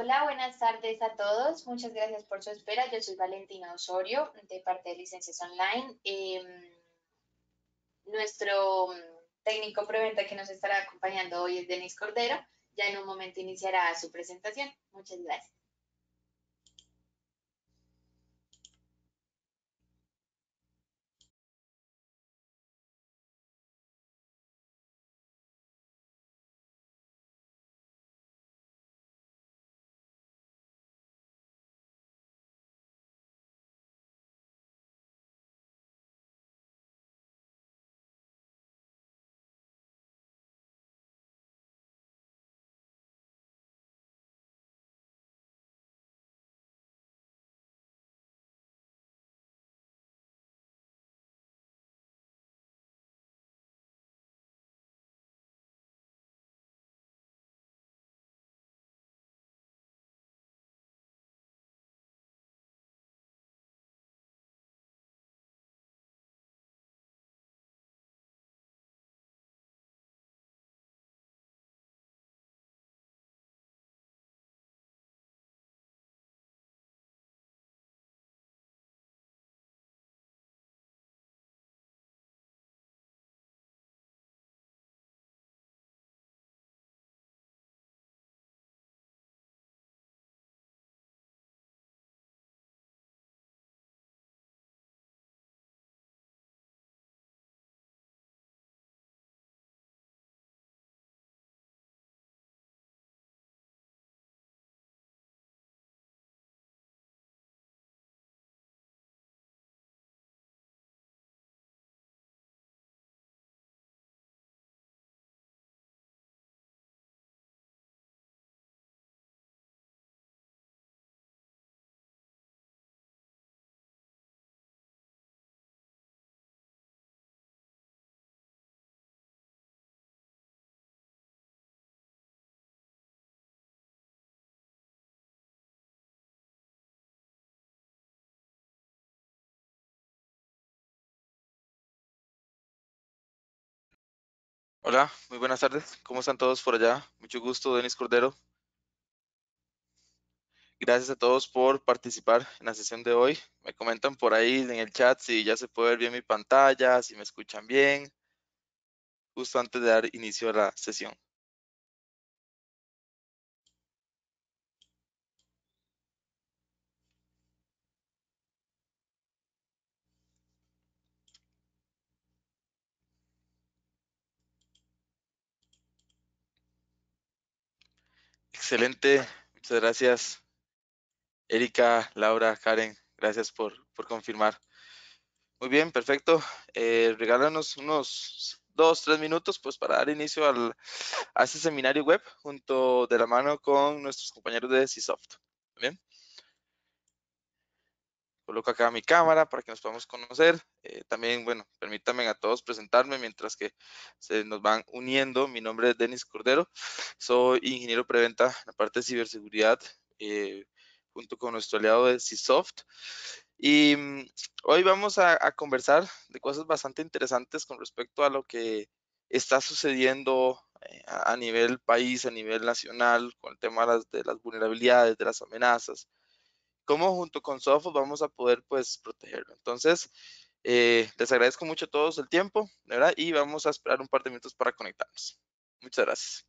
Hola, buenas tardes a todos. Muchas gracias por su espera. Yo soy Valentina Osorio, de parte de Licencias Online. Em, nuestro mm, técnico preventa que nos estará acompañando hoy es Denis Cordero. Ya en un momento iniciará su presentación. Muchas gracias. Hola, muy buenas tardes. ¿Cómo están todos por allá? Mucho gusto, Denis Cordero. Gracias a todos por participar en la sesión de hoy. Me comentan por ahí en el chat si ya se puede ver bien mi pantalla, si me escuchan bien, justo antes de dar inicio a la sesión. Excelente, muchas gracias. Erika, Laura, Karen, gracias por, confirmar. Muy bien, perfecto. Eh, regálanos unos dos, tres minutos pues para dar inicio al, a este seminario web junto de la mano con nuestros compañeros de CISOFT. Bien. Coloco acá mi cámara para que nos podamos conocer. Eh, también, bueno, permítanme a todos presentarme mientras que se nos van uniendo. Mi nombre es Denis Cordero, soy ingeniero preventa en la parte de ciberseguridad eh, junto con nuestro aliado de CISOFT. Y mm, hoy vamos a, conversar de cosas bastante interesantes con respecto a lo que está sucediendo eh, a nivel país, a nivel nacional, con el tema de las vulnerabilidades, de las amenazas, cómo junto con software vamos a poder pues protegerlo. Entonces, eh, les agradezco mucho a todos el tiempo, ¿verdad? Y vamos a esperar un par de minutos para conectarnos. Muchas gracias.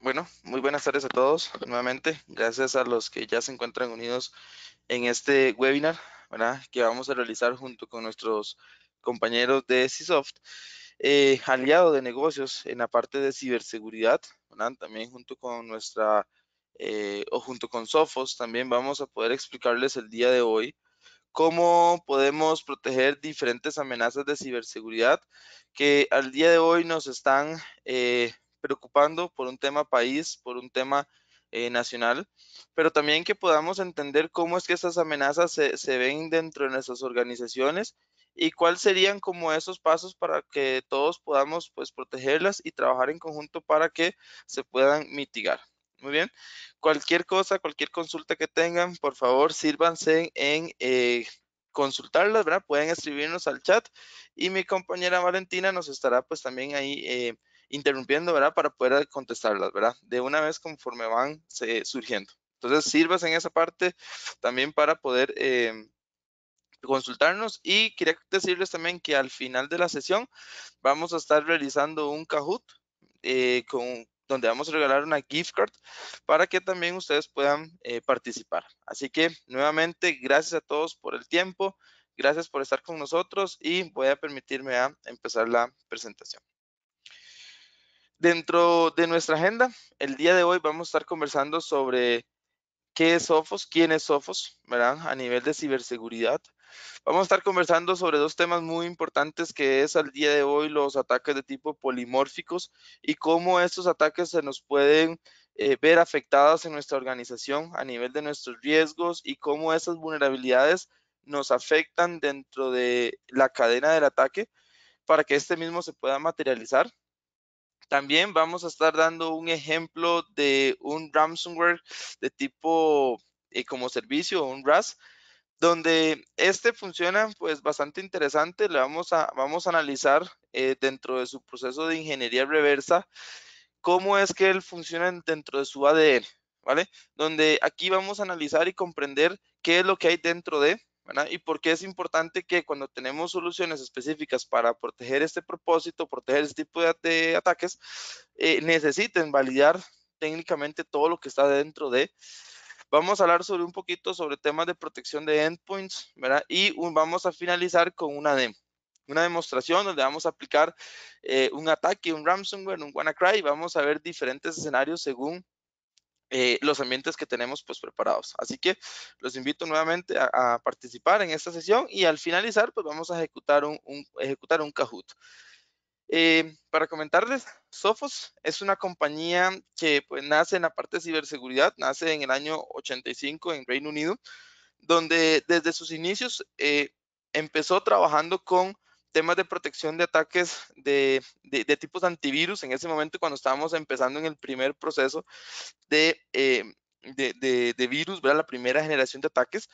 Bueno, muy buenas tardes a todos nuevamente. Gracias a los que ya se encuentran unidos en este webinar que vamos a realizar junto con nuestros compañeros de CISOFT, eh, aliado de negocios en la parte de ciberseguridad, también junto con nuestra eh, o junto con Sofos, también vamos a poder explicarles el día de hoy cómo podemos proteger diferentes amenazas de ciberseguridad que al día de hoy nos están eh, preocupando por un tema país, por un tema eh, nacional, pero también que podamos entender cómo es que esas amenazas se, se, ven dentro de nuestras organizaciones y cuáles serían como esos pasos para que todos podamos pues protegerlas y trabajar en conjunto para que se puedan mitigar. Muy bien, cualquier cosa, cualquier consulta que tengan, por favor, sírvanse en eh, consultarlas, ¿verdad? Pueden escribirnos al chat y mi compañera Valentina nos estará pues también ahí eh, interrumpiendo, ¿verdad? Para poder contestarlas, ¿verdad? De una vez conforme van surgiendo. Entonces, sirvas en esa parte también para poder eh, consultarnos y quería decirles también que al final de la sesión vamos a estar realizando un Kahoot eh, con, donde vamos a regalar una gift card para que también ustedes puedan eh, participar. Así que nuevamente, gracias a todos por el tiempo, gracias por estar con nosotros y voy a permitirme a empezar la presentación. Dentro de nuestra agenda, el día de hoy vamos a estar conversando sobre qué es Sophos, quién es Sophos, ¿verdad? A nivel de ciberseguridad. Vamos a estar conversando sobre dos temas muy importantes que es al día de hoy los ataques de tipo polimórficos y cómo estos ataques se nos pueden eh, ver afectados en nuestra organización a nivel de nuestros riesgos y cómo esas vulnerabilidades nos afectan dentro de la cadena del ataque para que este mismo se pueda materializar también vamos a estar dando un ejemplo de un ransomware de tipo eh, como servicio, un RAS, donde este funciona pues bastante interesante, le vamos a, vamos a analizar eh, dentro de su proceso de ingeniería reversa cómo es que él funciona dentro de su ADN, ¿vale? Donde aquí vamos a analizar y comprender qué es lo que hay dentro de ¿verdad? Y qué es importante que cuando tenemos soluciones específicas para proteger este propósito, proteger este tipo de, ataques, eh, necesiten validar técnicamente todo lo que está dentro de. Vamos a hablar sobre un poquito sobre temas de protección de endpoints, ¿verdad? Y vamos a finalizar con una una demostración donde vamos a aplicar eh, un ataque, un ransomware, un WannaCry. Vamos a ver diferentes escenarios según eh, los ambientes que tenemos pues preparados. Así que los invito nuevamente a, participar en esta sesión y al finalizar pues vamos a ejecutar un, ejecutar un Kahoot. Eh, para comentarles, Sophos es una compañía que pues, nace en la parte de ciberseguridad, nace en el año 85 en Reino Unido, donde desde sus inicios eh, empezó trabajando con temas de protección de ataques de, tipos antivirus en ese momento cuando estábamos empezando en el primer proceso de, eh, de virus, la primera generación de ataques.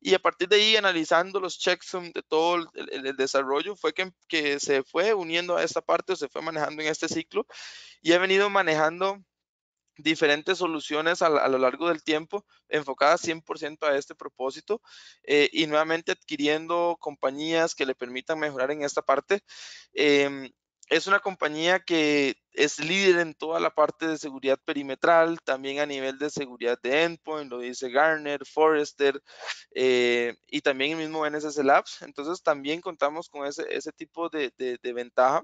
Y a partir de ahí, analizando los checksum de todo el, desarrollo, fue que, que, se fue uniendo a esta parte o se fue manejando en este ciclo y he venido manejando diferentes soluciones a, lo largo del tiempo enfocadas 100% a este propósito eh, y nuevamente adquiriendo compañías que le permitan mejorar en esta parte. Em, es una compañía que es líder en toda la parte de seguridad perimetral, también a nivel de seguridad de endpoint, lo dice Garner, Forrester eh, y también el mismo NSS Labs. Entonces también contamos con ese, tipo de, de ventaja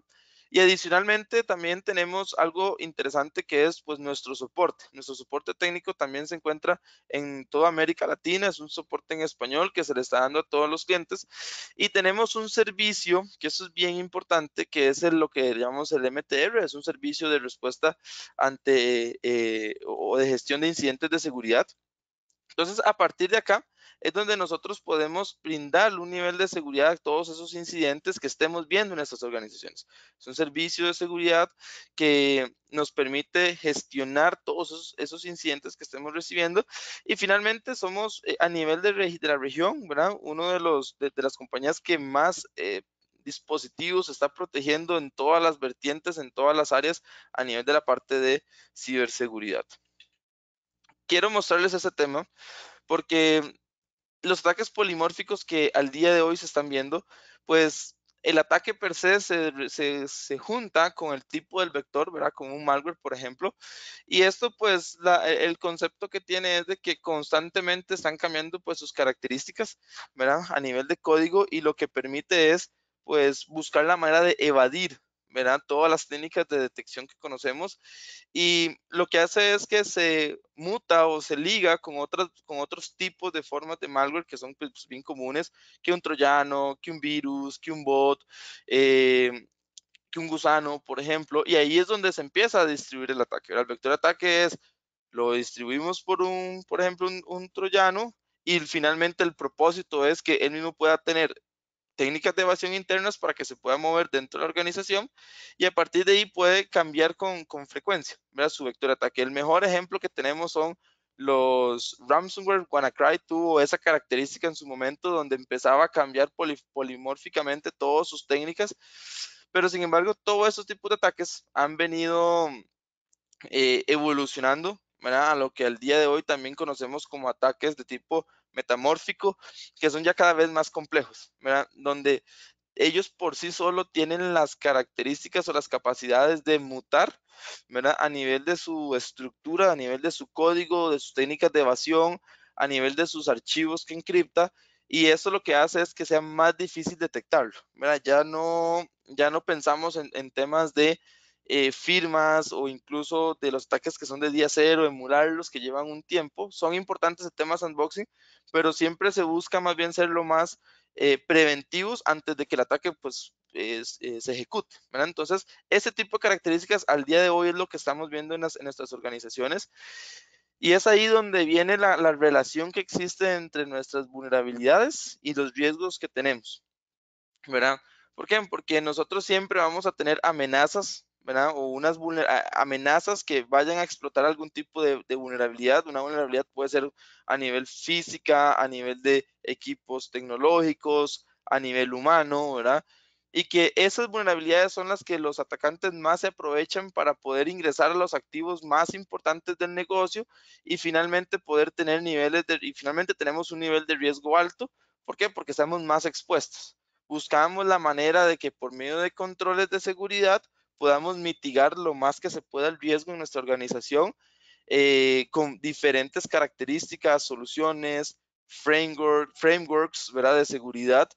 y adicionalmente también tenemos algo interesante que es pues nuestro soporte. Nuestro soporte técnico también se encuentra en toda América Latina, es un soporte en español que se le está dando a todos los clientes y tenemos un servicio que eso es bien importante que es lo que llamamos el MTR, es un servicio de respuesta ante eh, o de gestión de incidentes de seguridad. Entonces, a partir de acá, es donde nosotros podemos brindar un nivel de seguridad a todos esos incidentes que estemos viendo en estas organizaciones. Es un servicio de seguridad que nos permite gestionar todos esos, esos incidentes que estemos recibiendo. Y finalmente somos eh, a nivel de, de, la región, ¿verdad? Uno de, los, de, las compañías que más... Eh, dispositivos está protegiendo en todas las vertientes, en todas las áreas a nivel de la parte de ciberseguridad. Quiero mostrarles ese tema porque los ataques polimórficos que al día de hoy se están viendo, pues el ataque per se se, junta con el tipo del vector, ¿verdad? Con un malware, por ejemplo. Y esto, pues, el concepto que tiene es de que constantemente están cambiando, pues, sus características, ¿verdad? A nivel de código y lo que permite es, pues, buscar la manera de evadir Verán Todas las técnicas de detección que conocemos y lo que hace es que se muta o se liga con, otras, con otros tipos de formas de malware que son pues, pues, bien comunes, que un troyano, que un virus, que un bot, eh, que un gusano, por ejemplo, y ahí es donde se empieza a distribuir el ataque. El vector de ataque es, lo distribuimos por un, por ejemplo, un, un troyano, y finalmente el propósito es que él mismo pueda tener técnicas de evasión internas para que se pueda mover dentro de la organización y a partir de ahí puede cambiar con, con frecuencia ¿verdad? su vector de ataque. El mejor ejemplo que tenemos son los ransomware WannaCry tuvo esa característica en su momento donde empezaba a cambiar polimórficamente todas sus técnicas, pero sin embargo todos esos tipos de ataques han venido eh, evolucionando a lo que al día de hoy también conocemos como ataques de tipo metamórfico, que son ya cada vez más complejos, Donde ellos por sí solo tienen las características o las capacidades de mutar, A nivel de su estructura, a nivel de su código, de sus técnicas de evasión, a nivel de sus archivos que encripta, y eso lo que hace es que sea más difícil detectarlo, Ya no, ya no pensamos en temas de eh, firmas o incluso de los ataques que son de día cero, emularlos, que llevan un tiempo. Son importantes el tema sandboxing, pero siempre se busca más bien ser lo más eh, preventivos antes de que el ataque pues, eh, se ejecute. ¿verdad? Entonces, ese tipo de características al día de hoy es lo que estamos viendo en, nuestras organizaciones. Y es ahí donde viene la, la, relación que existe entre nuestras vulnerabilidades y los riesgos que tenemos. ¿Verdad? ¿Por qué? Porque nosotros siempre vamos a tener amenazas o unas amenazas que vayan a explotar algún tipo de, de, vulnerabilidad. Una vulnerabilidad puede ser a nivel física, a nivel de equipos tecnológicos, a nivel humano, ¿verdad? Y que esas vulnerabilidades son las que los atacantes más se aprovechan para poder ingresar a los activos más importantes del negocio y finalmente poder tener niveles de, y finalmente tenemos un nivel de riesgo alto. ¿Por qué? Porque estamos más expuestos. Buscamos la manera de que por medio de controles de seguridad podamos mitigar lo más que se pueda el riesgo en nuestra organización eh, con diferentes características, soluciones, framework, frameworks de seguridad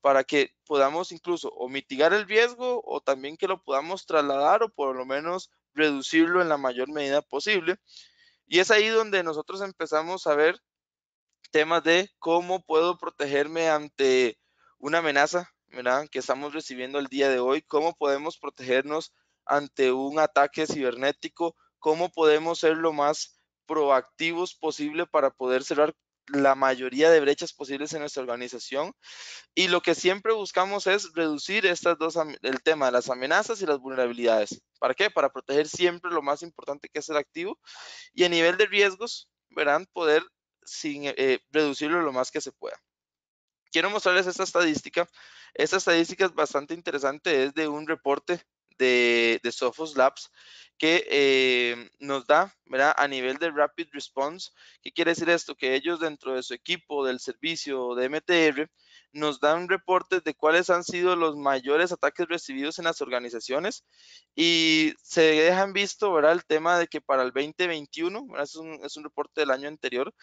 para que podamos incluso o mitigar el riesgo o también que lo podamos trasladar o por lo menos reducirlo en la mayor medida posible. Y es ahí donde nosotros empezamos a ver temas de cómo puedo protegerme ante una amenaza que estamos recibiendo el día de hoy, cómo podemos protegernos ante un ataque cibernético, cómo podemos ser lo más proactivos posible para poder cerrar la mayoría de brechas posibles en nuestra organización y lo que siempre buscamos es reducir estas dos el tema de las amenazas y las vulnerabilidades. ¿Para qué? Para proteger siempre lo más importante que es el activo y a nivel de riesgos, verán poder sin, eh, reducirlo lo más que se pueda quiero mostrarles esta estadística. Esta estadística es bastante interesante, es de un reporte de, de Sophos Labs que eh, nos da, ¿verdad? A nivel de Rapid Response, ¿qué quiere decir esto? Que ellos dentro de su equipo del servicio de MTR nos dan reportes de cuáles han sido los mayores ataques recibidos en las organizaciones y se dejan visto, ¿verdad? El tema de que para el 2021, es un, reporte del año anterior,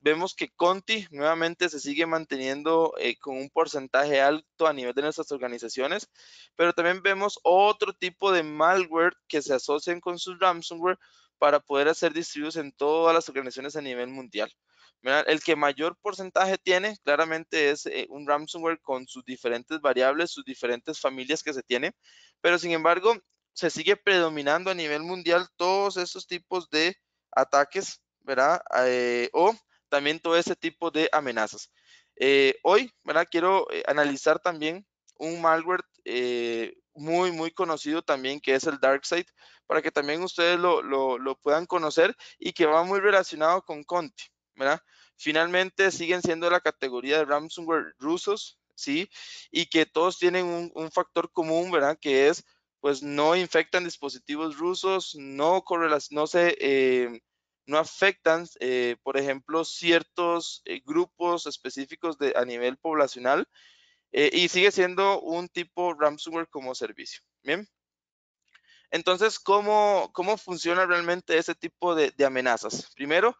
vemos que Conti nuevamente se sigue manteniendo eh, con un porcentaje alto a nivel de nuestras organizaciones, pero también vemos otro tipo de malware que se asocian con su ransomware para poder hacer distribuidos en todas las organizaciones a nivel mundial. El que mayor porcentaje tiene claramente es eh, un ransomware con sus diferentes variables, sus diferentes familias que se tiene, pero sin embargo se sigue predominando a nivel mundial todos esos tipos de ataques, ¿verdad? Ah, eh, o también todo ese tipo de amenazas. Eh, hoy, ¿verdad? Quiero analizar también un malware muy, muy conocido también, que es el DarkSide, para que también ustedes lo, puedan conocer y que va muy relacionado con Conti. Finalmente siguen siendo la categoría de ransomware rusos, ¿sí? Y que todos tienen un, factor común, ¿verdad? Que es, pues no infectan dispositivos rusos, no, no eh, no afectan, eh, por ejemplo, ciertos eh, grupos específicos de, a nivel poblacional y sigue siendo un tipo ransomware como servicio. Bien. Entonces, ¿cómo, funciona realmente ese tipo de amenazas? Primero,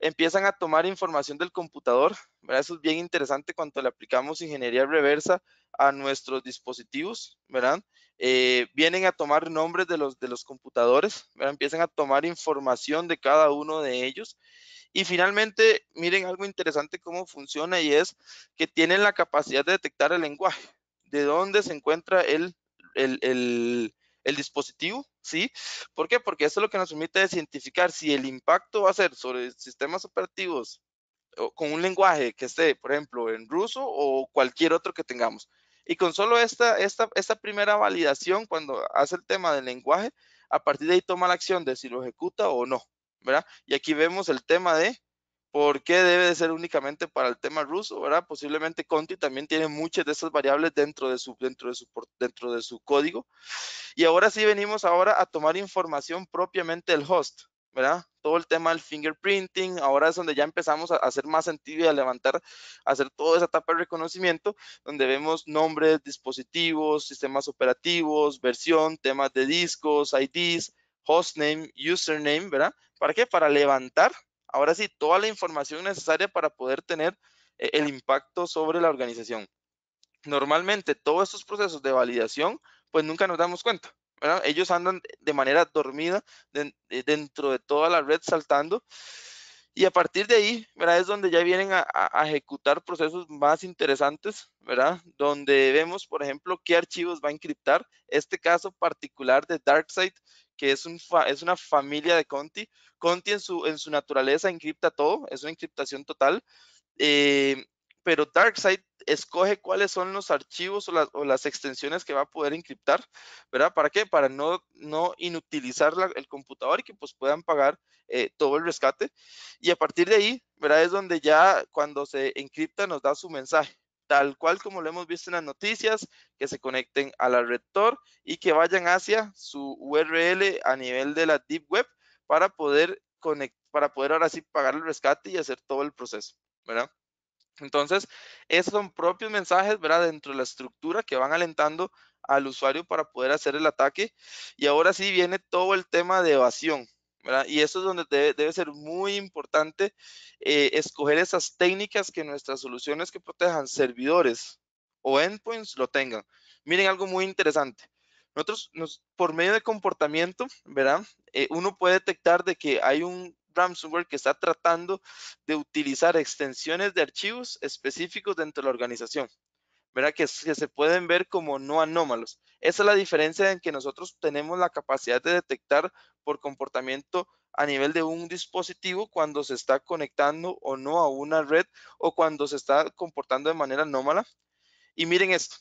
empiezan a tomar información del computador. ¿verdad? Eso es bien interesante cuando le aplicamos ingeniería reversa a nuestros dispositivos, ¿verdad? Eh, vienen a tomar nombres de los, de los computadores, empiezan a tomar información de cada uno de ellos. Y finalmente, miren algo interesante cómo funciona y es que tienen la capacidad de detectar el lenguaje, de dónde se encuentra el, el el dispositivo, ¿sí? ¿Por qué? Porque eso es lo que nos permite identificar si el impacto va a ser sobre sistemas operativos con un lenguaje que esté, por ejemplo, en ruso o cualquier otro que tengamos. Y con solo esta, esta, esta primera validación, cuando hace el tema del lenguaje, a partir de ahí toma la acción de si lo ejecuta o no, ¿verdad? Y aquí vemos el tema de ¿Por qué debe de ser únicamente para el tema ruso, verdad? Posiblemente Conti también tiene muchas de esas variables dentro de su dentro de su dentro de su código. Y ahora sí venimos ahora a tomar información propiamente del host, ¿verdad? Todo el tema del fingerprinting, ahora es donde ya empezamos a hacer más sentido y a levantar, a hacer toda esa etapa de reconocimiento, donde vemos nombres, dispositivos, sistemas operativos, versión, temas de discos, IDs, hostname, username, ¿verdad? ¿Para qué? Para levantar ahora sí, toda la información necesaria para poder tener eh, el impacto sobre la organización. Normalmente todos estos procesos de validación, pues nunca nos damos cuenta. ¿verdad? Ellos andan de manera dormida eh, dentro de toda la red saltando. Y a partir de ahí, ¿verdad? Es donde ya vienen a, ejecutar procesos más interesantes, ¿verdad? Donde vemos, por ejemplo, qué archivos va a encriptar. Este caso particular de DarkSide, que es, un es una familia de Conti. Conti en su, en su naturaleza encripta todo, es una encriptación total. Eh, pero Darkseid escoge cuáles son los archivos o las, o las, extensiones que va a poder encriptar, ¿verdad? ¿Para qué? Para no, no inutilizar el computador y que pues puedan pagar eh, todo el rescate. Y a partir de ahí, ¿verdad? Es donde ya cuando se encripta nos da su mensaje, tal cual como lo hemos visto en las noticias, que se conecten a la red Tor y que vayan hacia su URL a nivel de la Deep Web para poder para poder ahora sí pagar el rescate y hacer todo el proceso, ¿verdad? Entonces, esos son propios mensajes, ¿verdad? Dentro de la estructura que van alentando al usuario para poder hacer el ataque. Y ahora sí viene todo el tema de evasión, y eso es donde debe, ser muy importante eh, escoger esas técnicas que nuestras soluciones que protejan servidores o endpoints lo tengan. Miren algo muy interesante. Nosotros, por medio de comportamiento, eh, uno puede detectar de que hay un ransomware que está tratando de utilizar extensiones de archivos específicos dentro de la organización. ¿verdad? Que, se pueden ver como no anómalos. Esa es la diferencia en que nosotros tenemos la capacidad de detectar por comportamiento a nivel de un dispositivo cuando se está conectando o no a una red o cuando se está comportando de manera anómala. Y miren esto.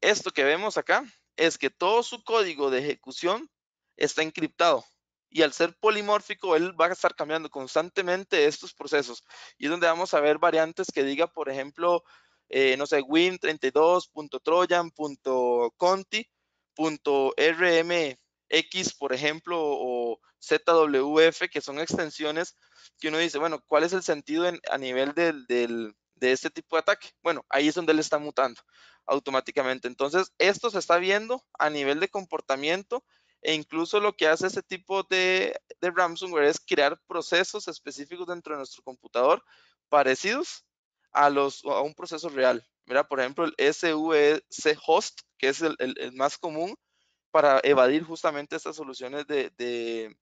Esto que vemos acá es que todo su código de ejecución está encriptado y al ser polimórfico, él va a estar cambiando constantemente estos procesos. Y es donde vamos a ver variantes que diga, por ejemplo, eh, no sé, win32.trojan.conti.rmx, por ejemplo, o ZWF, que son extensiones que uno dice, bueno, ¿cuál es el sentido a nivel de este tipo de ataque? Bueno, ahí es donde él está mutando automáticamente. Entonces, esto se está viendo a nivel de comportamiento e incluso lo que hace este tipo de, de ransomware es crear procesos específicos dentro de nuestro computador parecidos a, un proceso real. Mira, por ejemplo, el SVC e host, que es el, más común para evadir justamente estas soluciones de,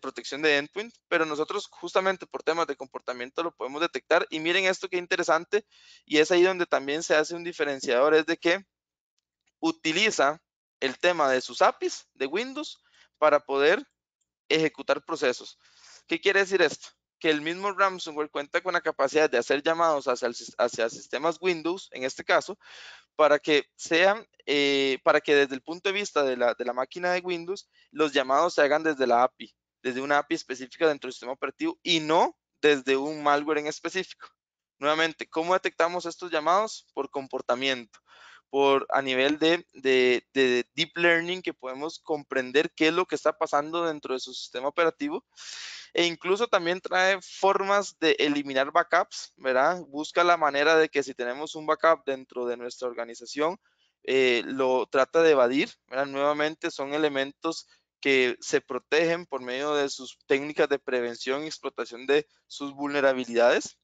protección de endpoint, pero nosotros justamente por temas de comportamiento lo podemos detectar. Y miren esto que interesante, y es ahí donde también se hace un diferenciador, es de que utiliza el tema de sus APIs de Windows para poder ejecutar procesos. ¿Qué quiere decir esto? que el mismo ransomware cuenta con la capacidad de hacer llamados hacia, sistemas Windows, en este caso, para que sean, eh, para que desde el punto de vista de la, máquina de Windows, los llamados se hagan desde la API, desde una API específica dentro del sistema operativo y no desde un malware en específico. Nuevamente, ¿cómo detectamos estos llamados? Por comportamiento, por a nivel de, de, deep learning que podemos comprender qué es lo que está pasando dentro de su sistema operativo e incluso también trae formas de eliminar backups, ¿verdad? Busca la manera de que si tenemos un backup dentro de nuestra organización, eh, lo trata de evadir, ¿verdad? Nuevamente son elementos que se protegen por medio de sus técnicas de prevención y explotación de sus vulnerabilidades.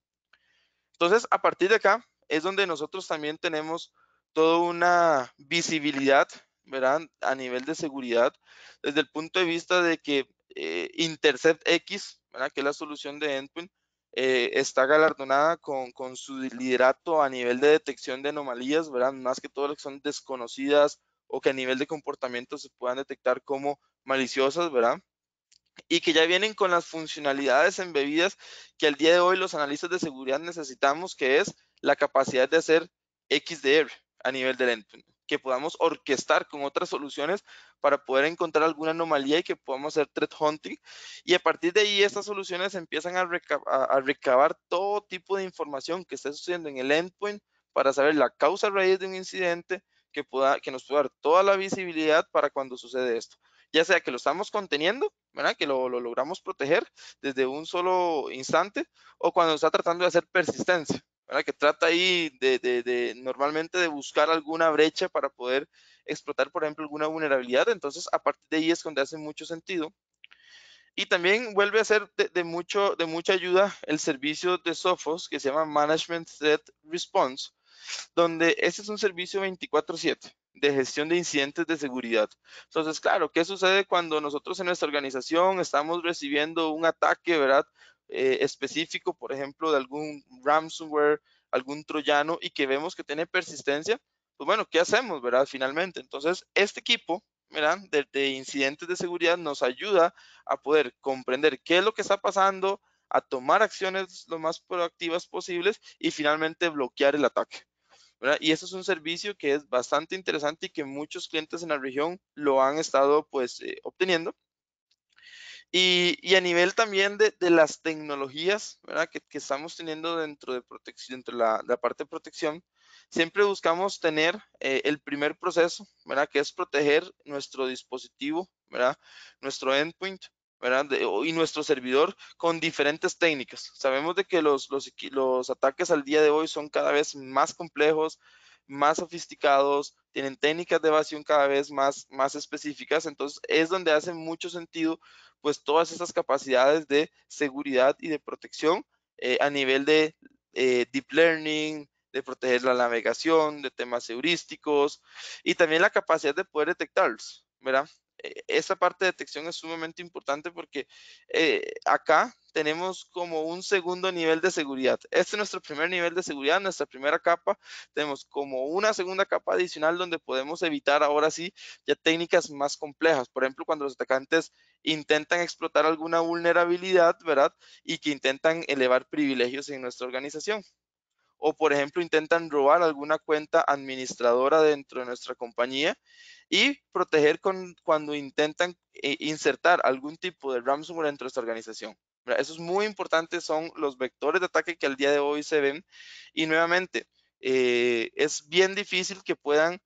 Entonces, a partir de acá es donde nosotros también tenemos toda una visibilidad, ¿verdad? A nivel de seguridad, desde el punto de vista de que eh, Intercept X, que es la solución de Endpoint, eh, está galardonada con, su liderato a nivel de detección de anomalías, ¿verdad? más que todas las que son desconocidas o que a nivel de comportamiento se puedan detectar como maliciosas, ¿verdad? Y que ya vienen con las funcionalidades embebidas que al día de hoy los analistas de seguridad necesitamos, que es la capacidad de hacer XDR a nivel del endpoint que podamos orquestar con otras soluciones para poder encontrar alguna anomalía y que podamos hacer threat hunting. Y a partir de ahí, estas soluciones empiezan a, recabar todo tipo de información que esté sucediendo en el endpoint para saber la causa raíz de un incidente que, pueda, que nos pueda dar toda la visibilidad para cuando sucede esto. Ya sea que lo estamos conteniendo, ¿verdad? que lo, lo logramos proteger desde un solo instante, o cuando está tratando de hacer persistencia, que trata ahí de, normalmente de buscar alguna brecha para poder explotar, por ejemplo, alguna vulnerabilidad. Entonces, a partir de ahí es donde hace mucho sentido. Y también vuelve a ser de, mucho, de mucha ayuda el servicio de SOFOS, que se llama Management Threat Response, donde ese es un servicio 24/7 de gestión de incidentes de seguridad. Entonces, claro, ¿qué sucede cuando nosotros en nuestra organización estamos recibiendo un ataque, verdad? Eh, específico, por ejemplo, de algún ransomware, algún troyano y que vemos que tiene persistencia, pues bueno, ¿qué hacemos, verdad? Finalmente, entonces, este equipo, ¿verdad? De, incidentes de seguridad nos ayuda a poder comprender qué es lo que está pasando, a tomar acciones lo más proactivas posibles y finalmente bloquear el ataque. ¿verdad? Y eso es un servicio que es bastante interesante y que muchos clientes en la región lo han estado pues eh, obteniendo y, y a nivel también de, de las tecnologías ¿verdad? Que, que, estamos teniendo dentro de protección, dentro la, la parte de protección, siempre buscamos tener eh, el primer proceso, ¿verdad? que es proteger nuestro dispositivo, ¿verdad? nuestro endpoint, ¿verdad? y nuestro servidor con diferentes técnicas. Sabemos de que los, los, los, ataques al día de hoy son cada vez más complejos, más sofisticados, tienen técnicas de evasión cada vez más, más específicas, entonces es donde hace mucho sentido pues todas esas capacidades de seguridad y de protección eh, a nivel de eh, deep learning, de proteger la navegación, de temas heurísticos y también la capacidad de poder detectarlos, ¿verdad? E, esa parte de detección es sumamente importante porque eh, acá tenemos como un segundo nivel de seguridad. Este es nuestro primer nivel de seguridad, nuestra primera capa. Tenemos como una segunda capa adicional donde podemos evitar ahora sí ya técnicas más complejas. Por ejemplo, cuando los atacantes intentan explotar alguna vulnerabilidad, ¿verdad? Y que intentan elevar privilegios en nuestra organización o por ejemplo intentan robar alguna cuenta administradora dentro de nuestra compañía y proteger con, cuando intentan eh, insertar algún tipo de ransomware dentro de esta organización. Eso es muy importante, son los vectores de ataque que al día de hoy se ven y nuevamente eh, es bien difícil que puedan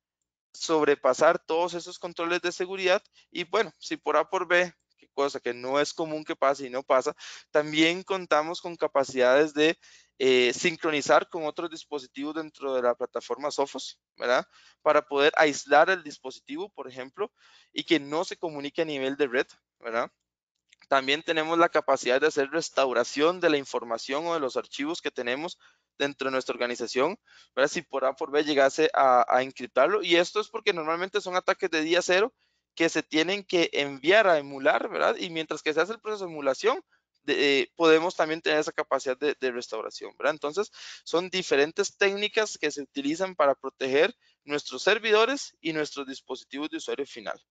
sobrepasar todos esos controles de seguridad y bueno, si por A por B cosa que no es común que pase y no pasa, también contamos con capacidades de eh, sincronizar con otros dispositivos dentro de la plataforma Sophos, ¿verdad? Para poder aislar el dispositivo, por ejemplo, y que no se comunique a nivel de red, ¿verdad? También tenemos la capacidad de hacer restauración de la información o de los archivos que tenemos dentro de nuestra organización, ¿verdad? si por A por B llegase a encriptarlo. Y esto es porque normalmente son ataques de día cero que se tienen que enviar a emular, ¿verdad? Y mientras que se hace el proceso de emulación, eh, podemos también tener esa capacidad de, restauración, ¿verdad? Entonces, son diferentes técnicas que se utilizan para proteger nuestros servidores y nuestros dispositivos de usuario final.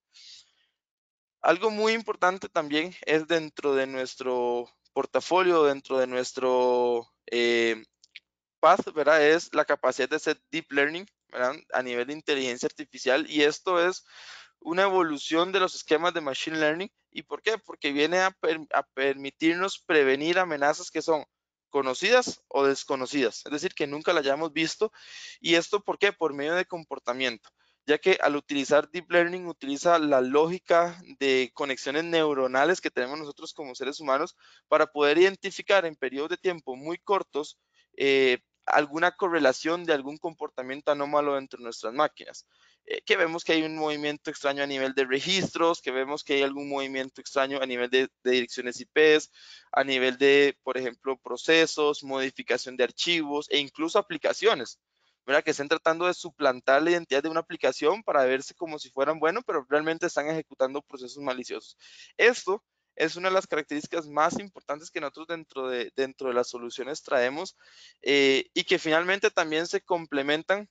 Algo muy importante también es dentro de nuestro portafolio, dentro de nuestro eh, path, ¿verdad? Es la capacidad de hacer deep learning, ¿verdad? A nivel de inteligencia artificial y esto es una evolución de los esquemas de Machine Learning. ¿Y por qué? Porque viene a, permitirnos prevenir amenazas que son conocidas o desconocidas, es decir, que nunca la hayamos visto. ¿Y esto por qué? Por medio de comportamiento, ya que al utilizar Deep Learning utiliza la lógica de conexiones neuronales que tenemos nosotros como seres humanos para poder identificar en periodos de tiempo muy cortos eh, alguna correlación de algún comportamiento anómalo entre nuestras máquinas. Eh, que vemos que hay un movimiento extraño a nivel de registros, que vemos que hay algún movimiento extraño a nivel de, direcciones IPs, a nivel de, por ejemplo, procesos, modificación de archivos e incluso aplicaciones. ¿verdad? que estén tratando de suplantar la identidad de una aplicación para verse como si fueran bueno, pero realmente están ejecutando procesos maliciosos. Esto es una de las características más importantes que nosotros dentro de, dentro de las soluciones traemos eh, y que finalmente también se complementan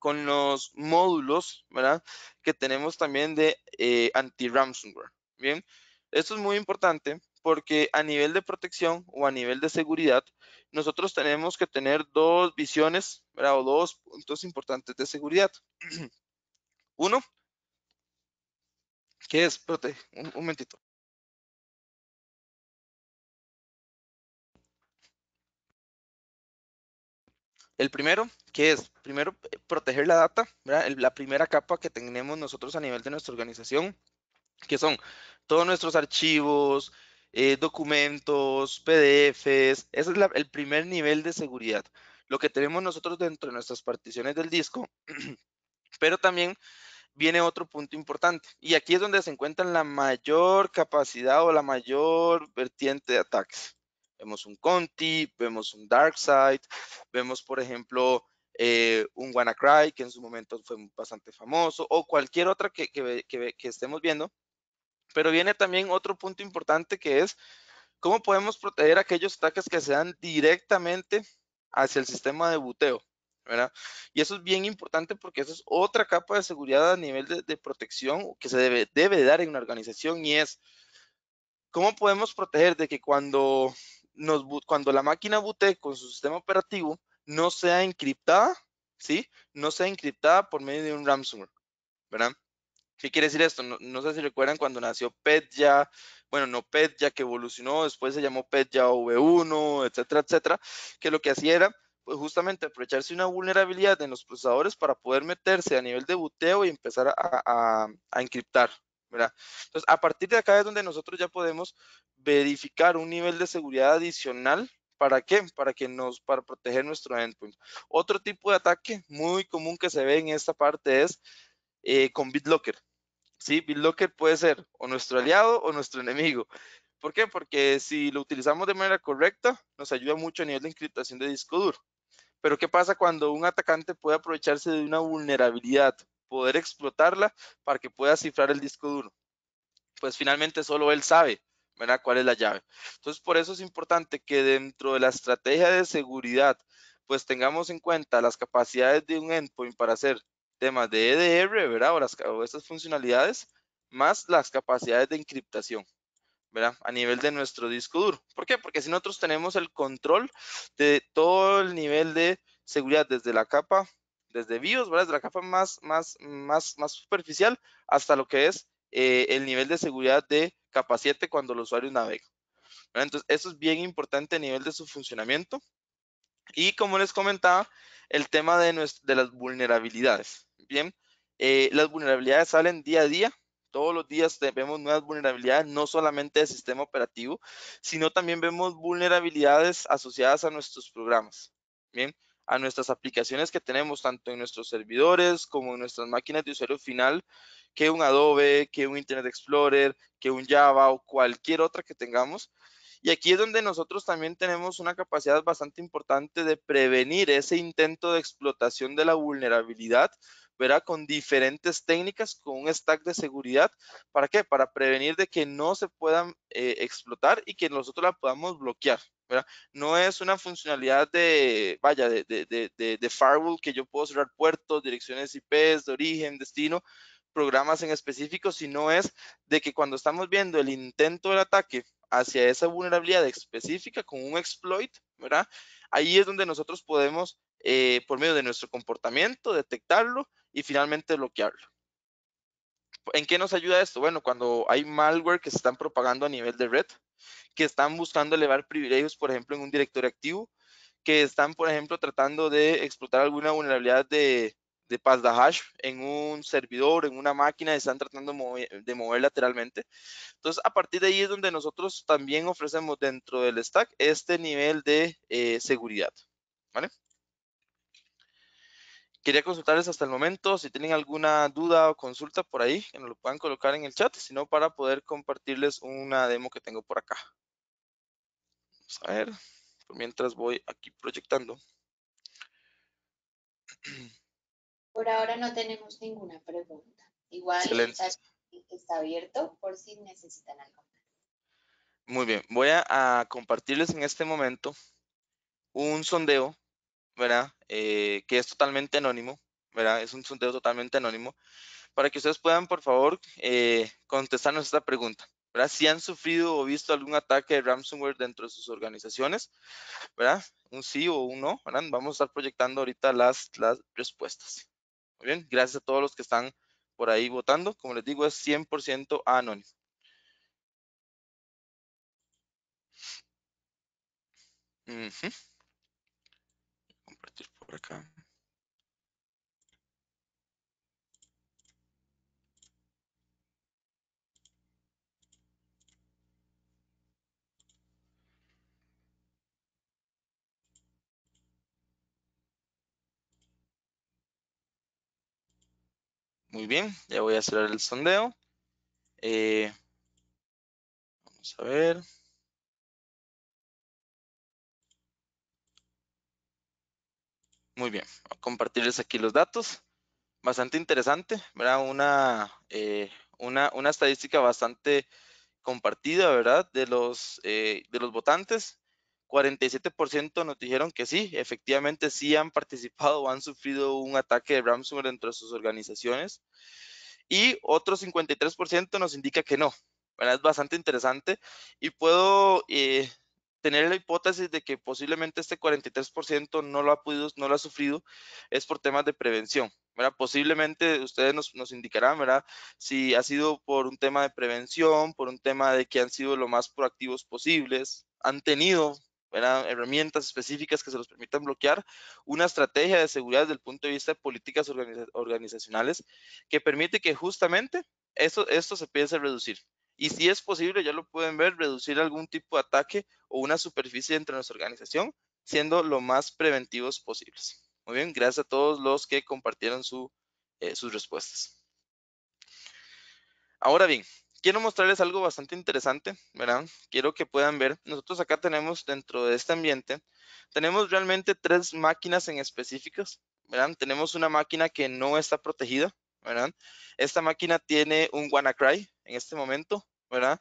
con los módulos, ¿verdad? Que tenemos también de eh, anti-ransomware, ¿bien? Esto es muy importante porque a nivel de protección o a nivel de seguridad, nosotros tenemos que tener dos visiones, ¿verdad? O dos puntos importantes de seguridad. Uno, que es, prote un momentito. El primero, que es, primero, eh, proteger la data, la primera capa que tenemos nosotros a nivel de nuestra organización, que son todos nuestros archivos, eh, documentos, PDFs. Ese es el primer nivel de seguridad. Lo que tenemos nosotros dentro de nuestras particiones del disco, pero también viene otro punto importante. Y aquí es donde se encuentra la mayor capacidad o la mayor vertiente de ataques. Vemos un Conti, vemos un Darkseid, vemos, por ejemplo, eh, un WannaCry, que en su momento fue bastante famoso, o cualquier otra que, que, estemos viendo. Pero viene también otro punto importante que es cómo podemos proteger aquellos ataques que sean directamente hacia el sistema de buteo. ¿verdad? Y eso es bien importante porque esa es otra capa de seguridad a nivel de, de protección que se debe, debe, dar en una organización y es cómo podemos proteger de que cuando cuando la máquina bute con su sistema operativo, no sea encriptada, ¿sí? No sea encriptada por medio de un ransomware, ¿verdad? ¿Qué quiere decir esto? No, sé si recuerdan cuando nació PETYA, bueno, no PETYA, que evolucionó, después se llamó PETYA V1, etcétera, etcétera, que lo que hacía era pues, justamente aprovecharse una vulnerabilidad en los procesadores para poder meterse a nivel de buteo y empezar a encriptar, entonces, a partir de acá es donde nosotros ya podemos verificar un nivel de seguridad adicional. ¿Para qué? Para que nos, para proteger nuestro endpoint. Otro tipo de ataque muy común que se ve en esta parte es eh, con BitLocker. Sí, BitLocker puede ser o nuestro aliado o nuestro enemigo. ¿Por qué? Porque si lo utilizamos de manera correcta, nos ayuda mucho a nivel de encriptación de disco duro. Pero ¿qué pasa cuando un atacante puede aprovecharse de una vulnerabilidad poder explotarla para que pueda cifrar el disco duro. Pues finalmente solo él sabe ¿verdad? cuál es la llave. Entonces, por eso es importante que dentro de la estrategia de seguridad, pues tengamos en cuenta las capacidades de un endpoint para hacer temas de EDR, ¿verdad? O, estas funcionalidades, más las capacidades de encriptación. ¿verdad? A nivel de nuestro disco duro. ¿Por qué? Porque si nosotros tenemos el control de todo el nivel de seguridad desde la capa desde BIOS, Desde la capa más, más, más, más superficial hasta lo que es eh, el nivel de seguridad de capa 7 cuando el usuario navega. Entonces, eso es bien importante a nivel de su funcionamiento. Y como les comentaba, el tema de, de las vulnerabilidades. Bien, eh, las vulnerabilidades salen día a día. Todos los días vemos nuevas vulnerabilidades, no solamente del sistema operativo, sino también vemos vulnerabilidades asociadas a nuestros programas. Bien, a nuestras aplicaciones que tenemos tanto en nuestros servidores como en nuestras máquinas de usuario final que un Adobe, que un Internet Explorer, que un Java o cualquier otra que tengamos. Y aquí es donde nosotros también tenemos una capacidad bastante importante de prevenir ese intento de explotación de la vulnerabilidad con diferentes técnicas, con un stack de seguridad. ¿Para qué? Para prevenir de que no se puedan eh, explotar y que nosotros la podamos bloquear. ¿verdad? No es una funcionalidad de, vaya, de, de, de, de firewall que yo puedo cerrar puertos, direcciones IP, de origen, destino, programas en específico, sino es de que cuando estamos viendo el intento del ataque hacia esa vulnerabilidad específica con un exploit, ¿verdad? Ahí es donde nosotros podemos, eh, por medio de nuestro comportamiento, detectarlo y finalmente bloquearlo. ¿En qué nos ayuda esto? Bueno, cuando hay malware que se están propagando a nivel de red, que están buscando elevar privilegios, por ejemplo, en un directorio activo, que están, por ejemplo, tratando de explotar alguna vulnerabilidad de, de hash en un servidor, en una máquina, están tratando de mover, lateralmente. Entonces, a partir de ahí es donde nosotros también ofrecemos dentro del stack este nivel de eh, seguridad. ¿Vale? quería consultarles hasta el momento. Si tienen alguna duda o consulta por ahí, que nos lo puedan colocar en el chat, sino para poder compartirles una demo que tengo por acá. Vamos a ver, mientras voy aquí proyectando. Por ahora no tenemos ninguna pregunta. Igual está abierto por si necesitan algo. Muy bien, voy a compartirles en este momento un sondeo ¿verdad? Eh, que es totalmente anónimo, ¿verdad? Es un sondeo totalmente anónimo, para que ustedes puedan, por favor, eh, contestarnos esta pregunta. ¿verdad? Si han sufrido o visto algún ataque de ransomware dentro de sus organizaciones, ¿verdad? Un sí o un no, ¿verdad? Vamos a estar proyectando ahorita las, las respuestas. Muy bien, gracias a todos los que están por ahí votando. Como les digo, es 100% anónimo. Uh acá. Muy bien, ya voy a cerrar el sondeo. Eh, vamos a ver. Muy bien, a compartirles aquí los datos. Bastante interesante, ¿verdad? Una, eh, una, una estadística bastante compartida, ¿verdad? De los, eh, de los votantes. 47% nos dijeron que sí, efectivamente sí han participado o han sufrido un ataque de ransomware dentro de sus organizaciones. Y otro 53% nos indica que no. Es bastante interesante y puedo eh, tener la hipótesis de que posiblemente este 43% no lo ha podido, no lo ha sufrido, es por temas de prevención. ¿verdad? Posiblemente ustedes nos, nos indicarán ¿verdad? si ha sido por un tema de prevención, por un tema de que han sido lo más proactivos posibles, han tenido herramientas específicas que se los permitan bloquear, una estrategia de seguridad desde el punto de vista de políticas organizacionales que permite que justamente esto, esto se piense reducir y si es posible, ya lo pueden ver, reducir algún tipo de ataque o una superficie dentro de nuestra organización, siendo lo más preventivos posibles. Muy bien, gracias a todos los que compartieron eh, sus respuestas. Ahora bien, quiero mostrarles algo bastante interesante, ¿verdad? Quiero que puedan ver, nosotros acá tenemos dentro de este ambiente, tenemos realmente tres máquinas en específicas, ¿verdad? Tenemos una máquina que no está protegida, esta máquina tiene un WannaCry en este momento, ¿verdad?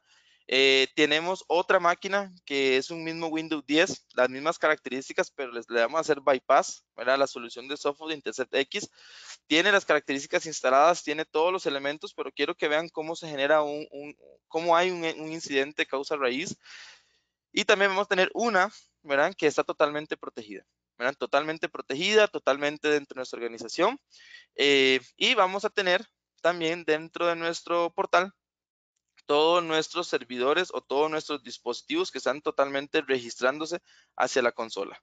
Eh, tenemos otra máquina que es un mismo Windows 10, las mismas características, pero les, le vamos a hacer bypass, ¿verdad? La solución de software de Intercept X tiene las características instaladas, tiene todos los elementos, pero quiero que vean cómo se genera un, hay un, incidente causa raíz. Y también vamos a tener una, ¿verdad? Que está totalmente protegida totalmente protegida, totalmente dentro de nuestra organización. Eh, y vamos a tener también dentro de nuestro portal todos nuestros servidores o todos nuestros dispositivos que están totalmente registrándose hacia la consola.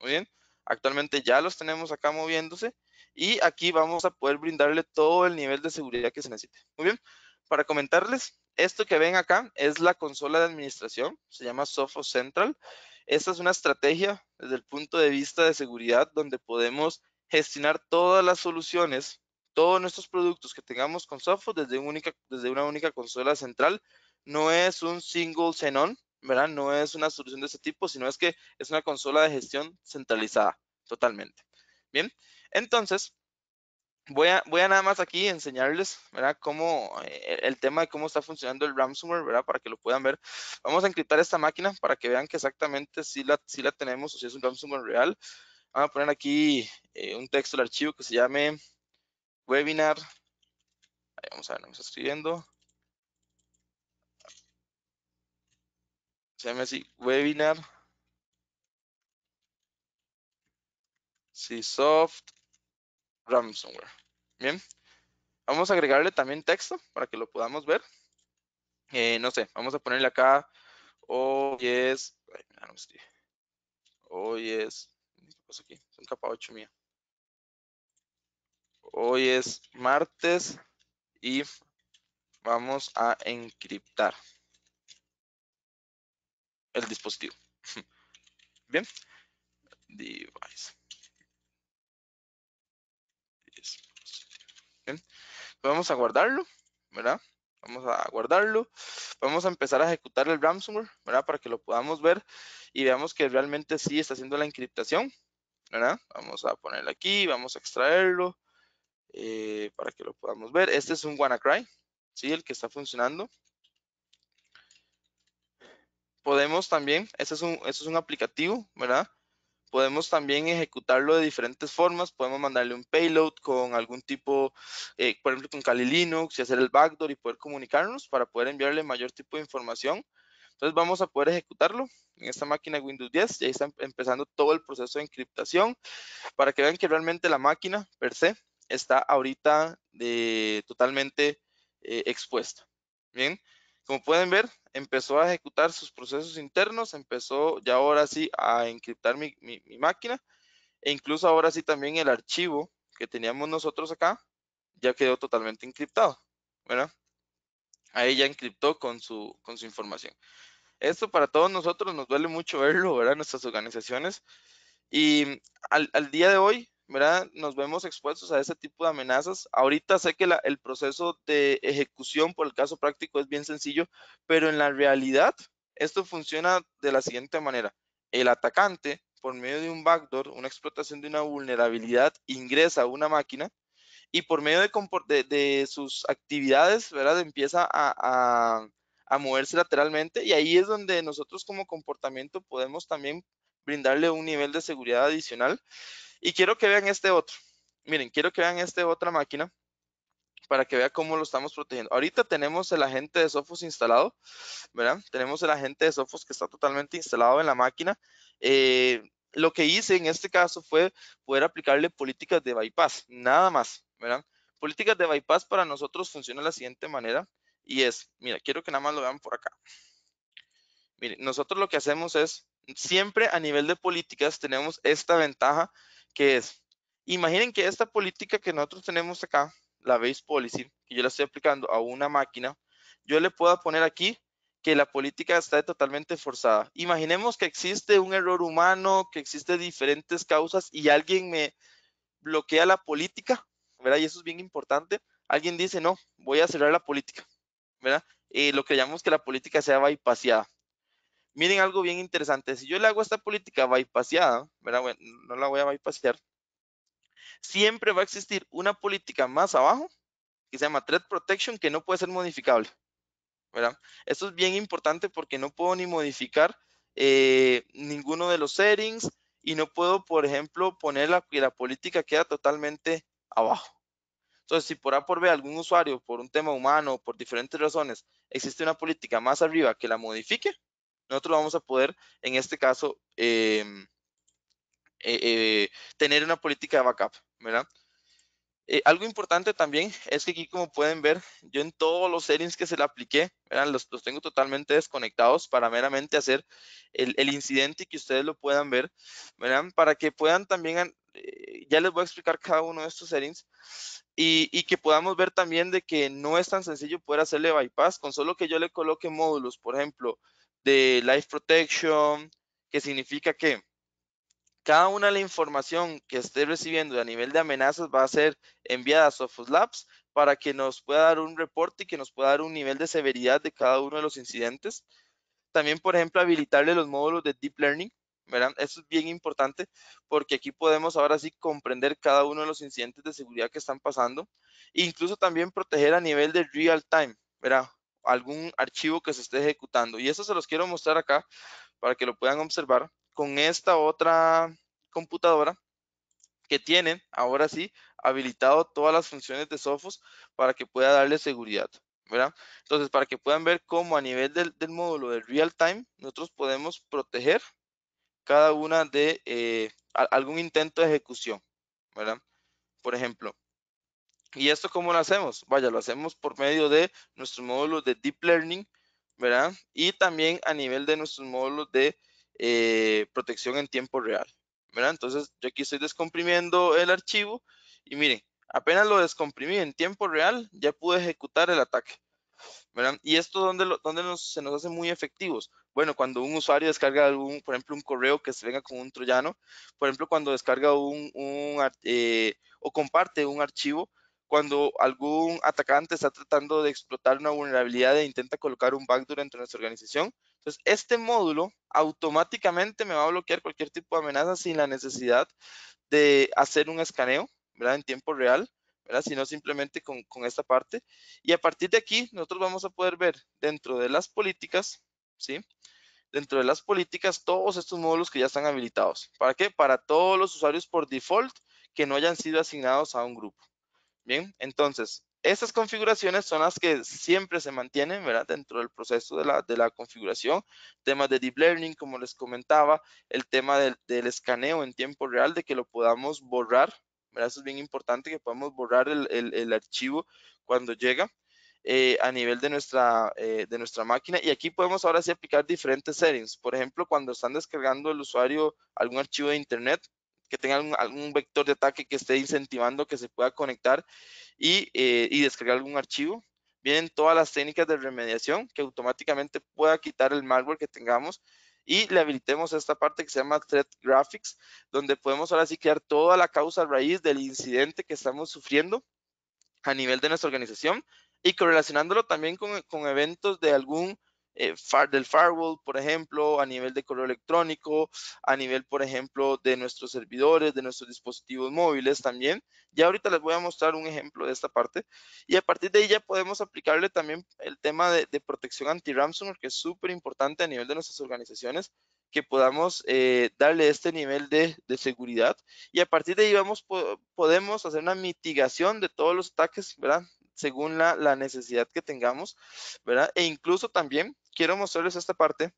Muy bien, actualmente ya los tenemos acá moviéndose y aquí vamos a poder brindarle todo el nivel de seguridad que se necesite. Muy bien, para comentarles, esto que ven acá es la consola de administración, se llama Software Central. Esta es una estrategia desde el punto de vista de seguridad donde podemos gestionar todas las soluciones, todos nuestros productos que tengamos con software desde, desde una única consola central. No es un single xenon, ¿verdad? No es una solución de ese tipo, sino es que es una consola de gestión centralizada totalmente. Bien, entonces, Voy a, nada más aquí enseñarles, eh, el tema de cómo está funcionando el ransomware, ¿verdad? Para que lo puedan ver. Vamos a encriptar esta máquina para que vean que exactamente si la, si la tenemos o si es un ransomware real. Vamos a poner aquí eh, un texto del archivo que se llame webinar. vamos a ver, no me está escribiendo. Se llama así, webinar. Si somewhere. Bien, vamos a agregarle también texto para que lo podamos ver. Eh, no sé, vamos a ponerle acá, hoy es, hoy es, ¿qué pasa aquí? Es capa 8 mía. Hoy es martes y vamos a encriptar el dispositivo. Bien, device. vamos a guardarlo, ¿verdad? Vamos a guardarlo, vamos a empezar a ejecutar el ransomware, ¿verdad? Para que lo podamos ver y veamos que realmente sí está haciendo la encriptación, ¿verdad? Vamos a ponerlo aquí, vamos a extraerlo eh, para que lo podamos ver. Este es un WannaCry, ¿sí? El que está funcionando. Podemos también, este es un, este es un aplicativo, ¿verdad? podemos también ejecutarlo de diferentes formas. Podemos mandarle un payload con algún tipo, eh, por ejemplo, con Kali Linux y hacer el backdoor y poder comunicarnos para poder enviarle mayor tipo de información. Entonces vamos a poder ejecutarlo en esta máquina Windows 10. Ya está em-, empezando todo el proceso de encriptación para que vean que realmente la máquina per se está ahorita totalmente eh, expuesta. Bien. Como pueden ver, empezó a ejecutar sus procesos internos, empezó ya ahora sí a encriptar mi, máquina e incluso ahora sí también el archivo que teníamos nosotros acá ya quedó totalmente encriptado, Bueno, Ahí ya encriptó con su, con su información. Esto para todos nosotros nos duele mucho verlo, ¿verdad? Nuestras organizaciones. Y al día de hoy, ¿verdad? Nos vemos expuestos a ese tipo de amenazas. Ahorita sé que el proceso de ejecución por el caso práctico es bien sencillo, pero en la realidad esto funciona de la siguiente manera. El atacante, por medio de un backdoor, una explotación de una vulnerabilidad, ingresa a una máquina y por medio de, sus actividades, ¿verdad? Empieza a, a moverse lateralmente y ahí es donde nosotros como comportamiento podemos también brindarle un nivel de seguridad adicional y quiero que vean este otro. Miren, quiero que vean esta otra máquina para que vean cómo lo estamos protegiendo. Ahorita tenemos el agente de Sophos instalado, ¿verdad? Tenemos el agente de Sophos que está totalmente instalado en la máquina. Eh, lo que hice en este caso fue poder aplicarle políticas de bypass, nada más, ¿verdad? Políticas de bypass para nosotros funciona de la siguiente manera y es, mira, quiero que nada más lo vean por acá. Miren, nosotros lo que hacemos es, siempre a nivel de políticas tenemos esta ventaja que es, imaginen que esta política que nosotros tenemos acá, la base policy, que yo la estoy aplicando a una máquina, yo le puedo poner aquí que la política está totalmente forzada. Imaginemos que existe un error humano, que existen diferentes causas y alguien me bloquea la política, ¿verdad? Y eso es bien importante. Alguien dice, no, voy a cerrar la política, ¿verdad? Eh, lo que llamamos que la política sea bypassada miren algo bien interesante. Si yo le hago esta política bypassada, no la voy a bypassear, siempre va a existir una política más abajo que se llama Threat Protection que no puede ser modificable. Esto es bien importante porque no puedo ni modificar eh, ninguno de los settings y no puedo, por ejemplo, poner la, la política queda totalmente abajo. Entonces, si por A por B algún usuario, por un tema humano, por diferentes razones, existe una política más arriba que la modifique, nosotros vamos a poder, en este caso, em, eh, eh, tener una política de backup, ¿verdad? Eh, algo importante también es que aquí, como pueden ver, yo en todos los settings que se le apliqué, los, los, tengo totalmente desconectados para meramente hacer el, incidente y que ustedes lo puedan ver, ¿verdad? Para que puedan también, ya les voy a explicar cada uno de estos settings y, y, que podamos ver también de que no es tan sencillo poder hacerle bypass con solo que yo le coloque módulos, por ejemplo, de Life Protection, que significa que cada una de la información que esté recibiendo a nivel de amenazas va a ser enviada a Sophos Labs para que nos pueda dar un reporte y que nos pueda dar un nivel de severidad de cada uno de los incidentes. También, por ejemplo, habilitarle los módulos de Deep Learning, ¿verdad? Eso es bien importante porque aquí podemos ahora sí comprender cada uno de los incidentes de seguridad que están pasando. E incluso también proteger a nivel de real time, ¿verdad? algún archivo que se esté ejecutando. Y eso se los quiero mostrar acá para que lo puedan observar con esta otra computadora que tienen ahora sí habilitado todas las funciones de Sophos para que pueda darle seguridad. ¿verdad? Entonces, para que puedan ver cómo a nivel del, módulo de real time, nosotros podemos proteger cada una de eh, algún intento de ejecución, ¿verdad? Por ejemplo, ¿Y esto cómo lo hacemos? Vaya, lo hacemos por medio de nuestros módulos de Deep Learning, ¿verdad? Y también a nivel de nuestros módulos de eh, protección en tiempo real, ¿verdad? Entonces, yo aquí estoy descomprimiendo el archivo y miren, apenas lo descomprimí en tiempo real, ya pude ejecutar el ataque, ¿verdad? Y esto, ¿dónde, nos, se nos hace muy efectivos? Bueno, cuando un usuario descarga algún, por ejemplo, un correo que se venga con un troyano, por ejemplo, cuando descarga un, un eh, o comparte un archivo, cuando algún atacante está tratando de explotar una vulnerabilidad e intenta colocar un backdoor dentro nuestra organización. Entonces, este módulo automáticamente me va a bloquear cualquier tipo de amenaza sin la necesidad de hacer un escaneo, ¿verdad? En tiempo real, ¿verdad? Sino simplemente con, con esta parte. Y a partir de aquí, nosotros vamos a poder ver dentro de las políticas, ¿sí? Dentro de las políticas, todos estos módulos que ya están habilitados. ¿Para qué? Para todos los usuarios por default que no hayan sido asignados a un grupo. Bien, entonces, estas configuraciones son las que siempre se mantienen ¿verdad? dentro del proceso de la, configuración. Temas de deep learning, como les comentaba, el tema del, escaneo en tiempo real, de que lo podamos borrar. es bien importante, que podamos borrar el, archivo cuando llega eh, a nivel de nuestra, eh, de nuestra máquina. Y aquí podemos ahora sí aplicar diferentes settings. Por ejemplo, cuando están descargando el usuario algún archivo de internet, que tenga algún, vector de ataque que esté incentivando que se pueda conectar eh, y, descargar algún archivo. Vienen todas las técnicas de remediación que automáticamente pueda quitar el malware que tengamos y le habilitemos esta parte que se llama Threat Graphics, donde podemos ahora sí crear toda la causa raíz del incidente que estamos sufriendo a nivel de nuestra organización y correlacionándolo también con eventos de algún eh, del firewall, por ejemplo, a nivel de correo electrónico, a nivel, por ejemplo, de nuestros servidores, de nuestros dispositivos móviles también. Ya ahorita les voy a mostrar un ejemplo de esta parte. Y a partir de ahí ya podemos aplicarle también el tema de, protección anti-ransomware, que es súper importante a nivel de nuestras organizaciones que podamos eh, darle este nivel de, seguridad y a partir de ahí vamos, podemos hacer una mitigación de todos los ataques ¿verdad? según la, necesidad que tengamos, ¿verdad? E incluso también quiero mostrarles esta parte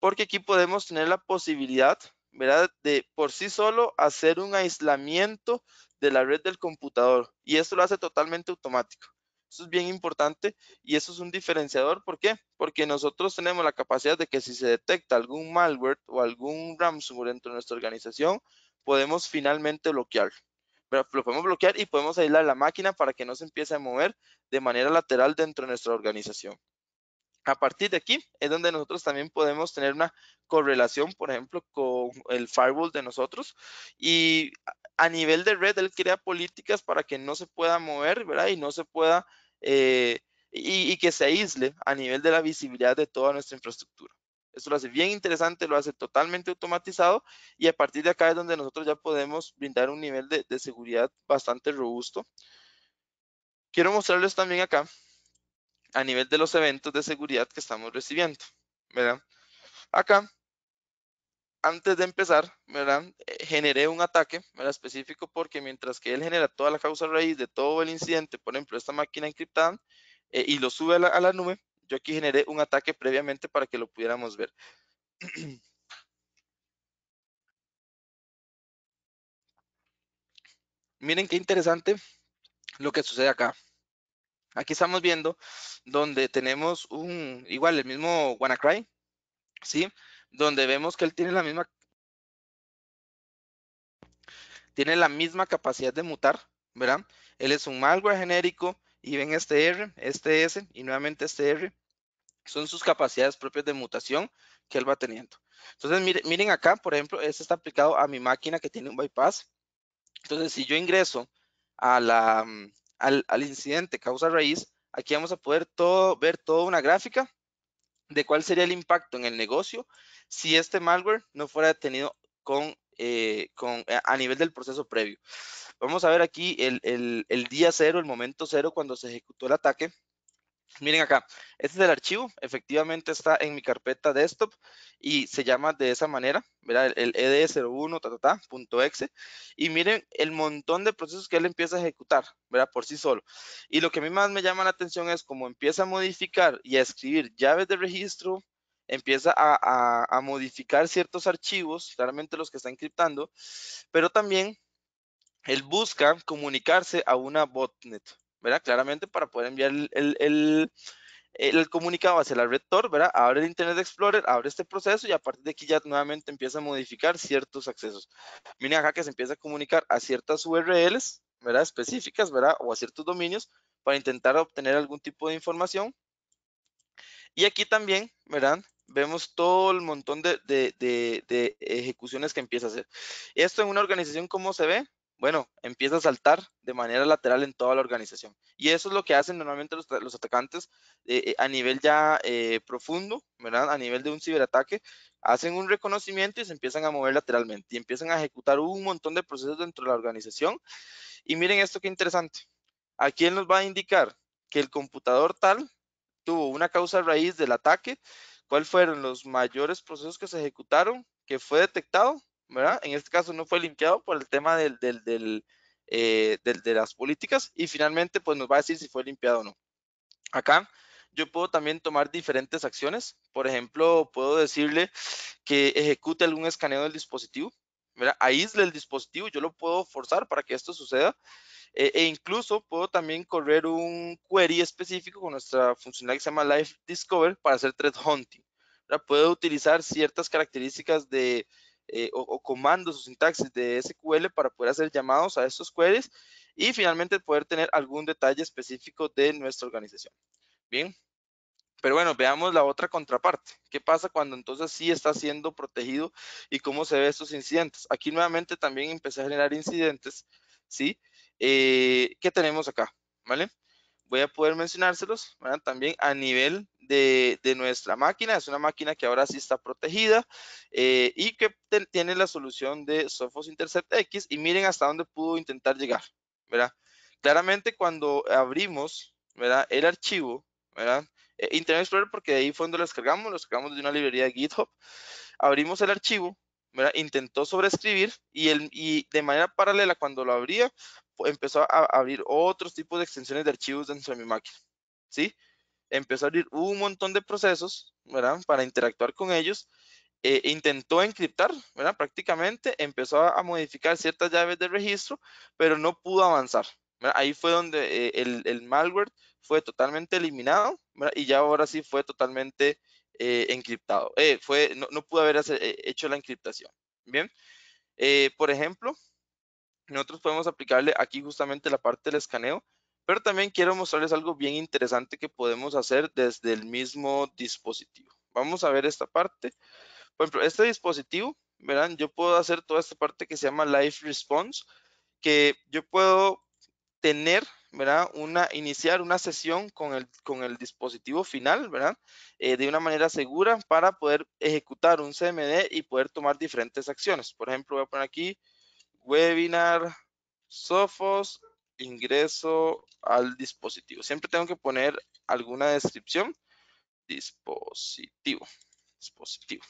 porque aquí podemos tener la posibilidad, ¿verdad? De por sí solo hacer un aislamiento de la red del computador y esto lo hace totalmente automático. Eso es bien importante y eso es un diferenciador. ¿Por qué? Porque nosotros tenemos la capacidad de que si se detecta algún malware o algún ransomware dentro de nuestra organización, podemos finalmente bloquearlo lo podemos bloquear y podemos aislar la máquina para que no se empiece a mover de manera lateral dentro de nuestra organización. A partir de aquí es donde nosotros también podemos tener una correlación, por ejemplo, con el firewall de nosotros. Y a nivel de red, él crea políticas para que no se pueda mover, ¿verdad? Y no se pueda, eh, y, y que se aísle a nivel de la visibilidad de toda nuestra infraestructura. Esto lo hace bien interesante, lo hace totalmente automatizado y a partir de acá es donde nosotros ya podemos brindar un nivel de, seguridad bastante robusto. Quiero mostrarles también acá a nivel de los eventos de seguridad que estamos recibiendo, Acá, antes de empezar, eh, generé un ataque, ¿verdad? Específico porque mientras que él genera toda la causa raíz de todo el incidente, por ejemplo, esta máquina encriptada, eh, y lo sube a la nube, yo aquí generé un ataque previamente para que lo pudiéramos ver. Miren qué interesante lo que sucede acá. Aquí estamos viendo donde tenemos un, igual, el mismo WannaCry, ¿sí? Donde vemos que él tiene la misma, tiene la misma capacidad de mutar, ¿verdad? Él es un malware genérico y ven este R, este S y nuevamente este R, son sus capacidades propias de mutación que él va teniendo. Entonces, miren, miren acá, por ejemplo, este está aplicado a mi máquina que tiene un bypass. Entonces, si yo ingreso a la, mm, al, al, incidente causa raíz, aquí vamos a poder todo, ver toda una gráfica de cuál sería el impacto en el negocio si este malware no fuera detenido con, eh, con, eh, a nivel del proceso previo. Vamos a ver aquí el, día cero, el momento cero cuando se ejecutó el ataque. Miren acá, este es el archivo, efectivamente está en mi carpeta desktop y se llama de esa manera, ¿verdad? El, ed01, e y miren el montón de procesos que él empieza a ejecutar, ¿verdad? Por sí solo. Y lo que a mí más me llama la atención es cómo empieza a modificar y a escribir llaves de registro, empieza a, a modificar ciertos archivos, claramente los que está encriptando, pero también él busca comunicarse a una botnet, ¿verdad? Claramente para poder enviar el, comunicado hacia la red Tor, ¿verdad? Abre el Internet Explorer, abre este proceso y a partir de aquí ya nuevamente empieza a modificar ciertos accesos. Miren acá que se empieza a comunicar a ciertas URLs, ¿verdad? Específicas, ¿verdad? O a ciertos dominios para intentar obtener algún tipo de información. Y aquí también, ¿verdad? vemos todo el montón de, de, ejecuciones que empieza a hacer. Esto en una organización, ¿cómo se ve? bueno, empieza a saltar de manera lateral en toda la organización. Y eso es lo que hacen normalmente los, atacantes eh, eh, a nivel ya eh, profundo, ¿verdad? A nivel de un ciberataque, hacen un reconocimiento y se empiezan a mover lateralmente y empiezan a ejecutar un montón de procesos dentro de la organización. Y miren esto qué interesante. Aquí él nos va a indicar que el computador tal tuvo una causa raíz del ataque, cuáles fueron los mayores procesos que se ejecutaron, que fue detectado en este caso no fue limpiado por el tema eh, del, de las políticas y finalmente pues nos va a decir si fue limpiado o no. Acá yo puedo también tomar diferentes acciones. Por ejemplo, puedo decirle que ejecute algún escaneo del dispositivo, ¿verdad? aísle el dispositivo, yo lo puedo forzar para que esto suceda. Eh, e incluso puedo también correr un query específico con nuestra funcionalidad que se llama Live Discover para hacer thread hunting. Puedo utilizar ciertas características de, eh, o, comandos o sintaxis de SQL para poder hacer llamados a estos queries y finalmente poder tener algún detalle específico de nuestra organización. Bien. Pero bueno, veamos la otra contraparte. ¿Qué pasa cuando entonces sí está siendo protegido y cómo se ven estos incidentes? Aquí nuevamente también empecé a generar incidentes, ¿sí? Eh, ¿Qué tenemos acá? ¿Vale? voy a poder mencionárselos también a nivel de, de, nuestra máquina. Es una máquina que ahora sí está protegida eh, y que tiene la solución de Sophos Intercept X y miren hasta dónde pudo intentar llegar. ¿verdad? Claramente cuando abrimos ¿verdad? el archivo, ¿verdad? Eh, Internet Explorer, porque de ahí fue donde lo descargamos, lo descargamos de una librería de GitHub, abrimos el archivo, intentó sobreescribir y, el, y de manera paralela cuando lo abría empezó a abrir otros tipos de extensiones de archivos dentro de mi máquina, ¿sí? Empezó a abrir un montón de procesos, ¿verdad? Para interactuar con ellos. Eh, intentó encriptar, ¿verdad? Prácticamente empezó a, modificar ciertas llaves de registro, pero no pudo avanzar. Ahí fue donde eh, el, malware fue totalmente eliminado y ya ahora sí fue totalmente eh, encriptado. fue, no, no, pudo haber hecho la encriptación. Bien, por ejemplo, nosotros podemos aplicarle aquí justamente la parte del escaneo, pero también quiero mostrarles algo bien interesante que podemos hacer desde el mismo dispositivo. Vamos a ver esta parte. Por ejemplo, este dispositivo, verán, yo puedo hacer toda esta parte que se llama Live Response, que yo puedo tener, ¿verdad? Una, iniciar una sesión con el, con el dispositivo final, ¿verdad? Eh, de una manera segura para poder ejecutar un CMD y poder tomar diferentes acciones. Por ejemplo, voy a poner aquí webinar, Sophos, ingreso al dispositivo. Siempre tengo que poner alguna descripción. Dispositivo, dispositivo.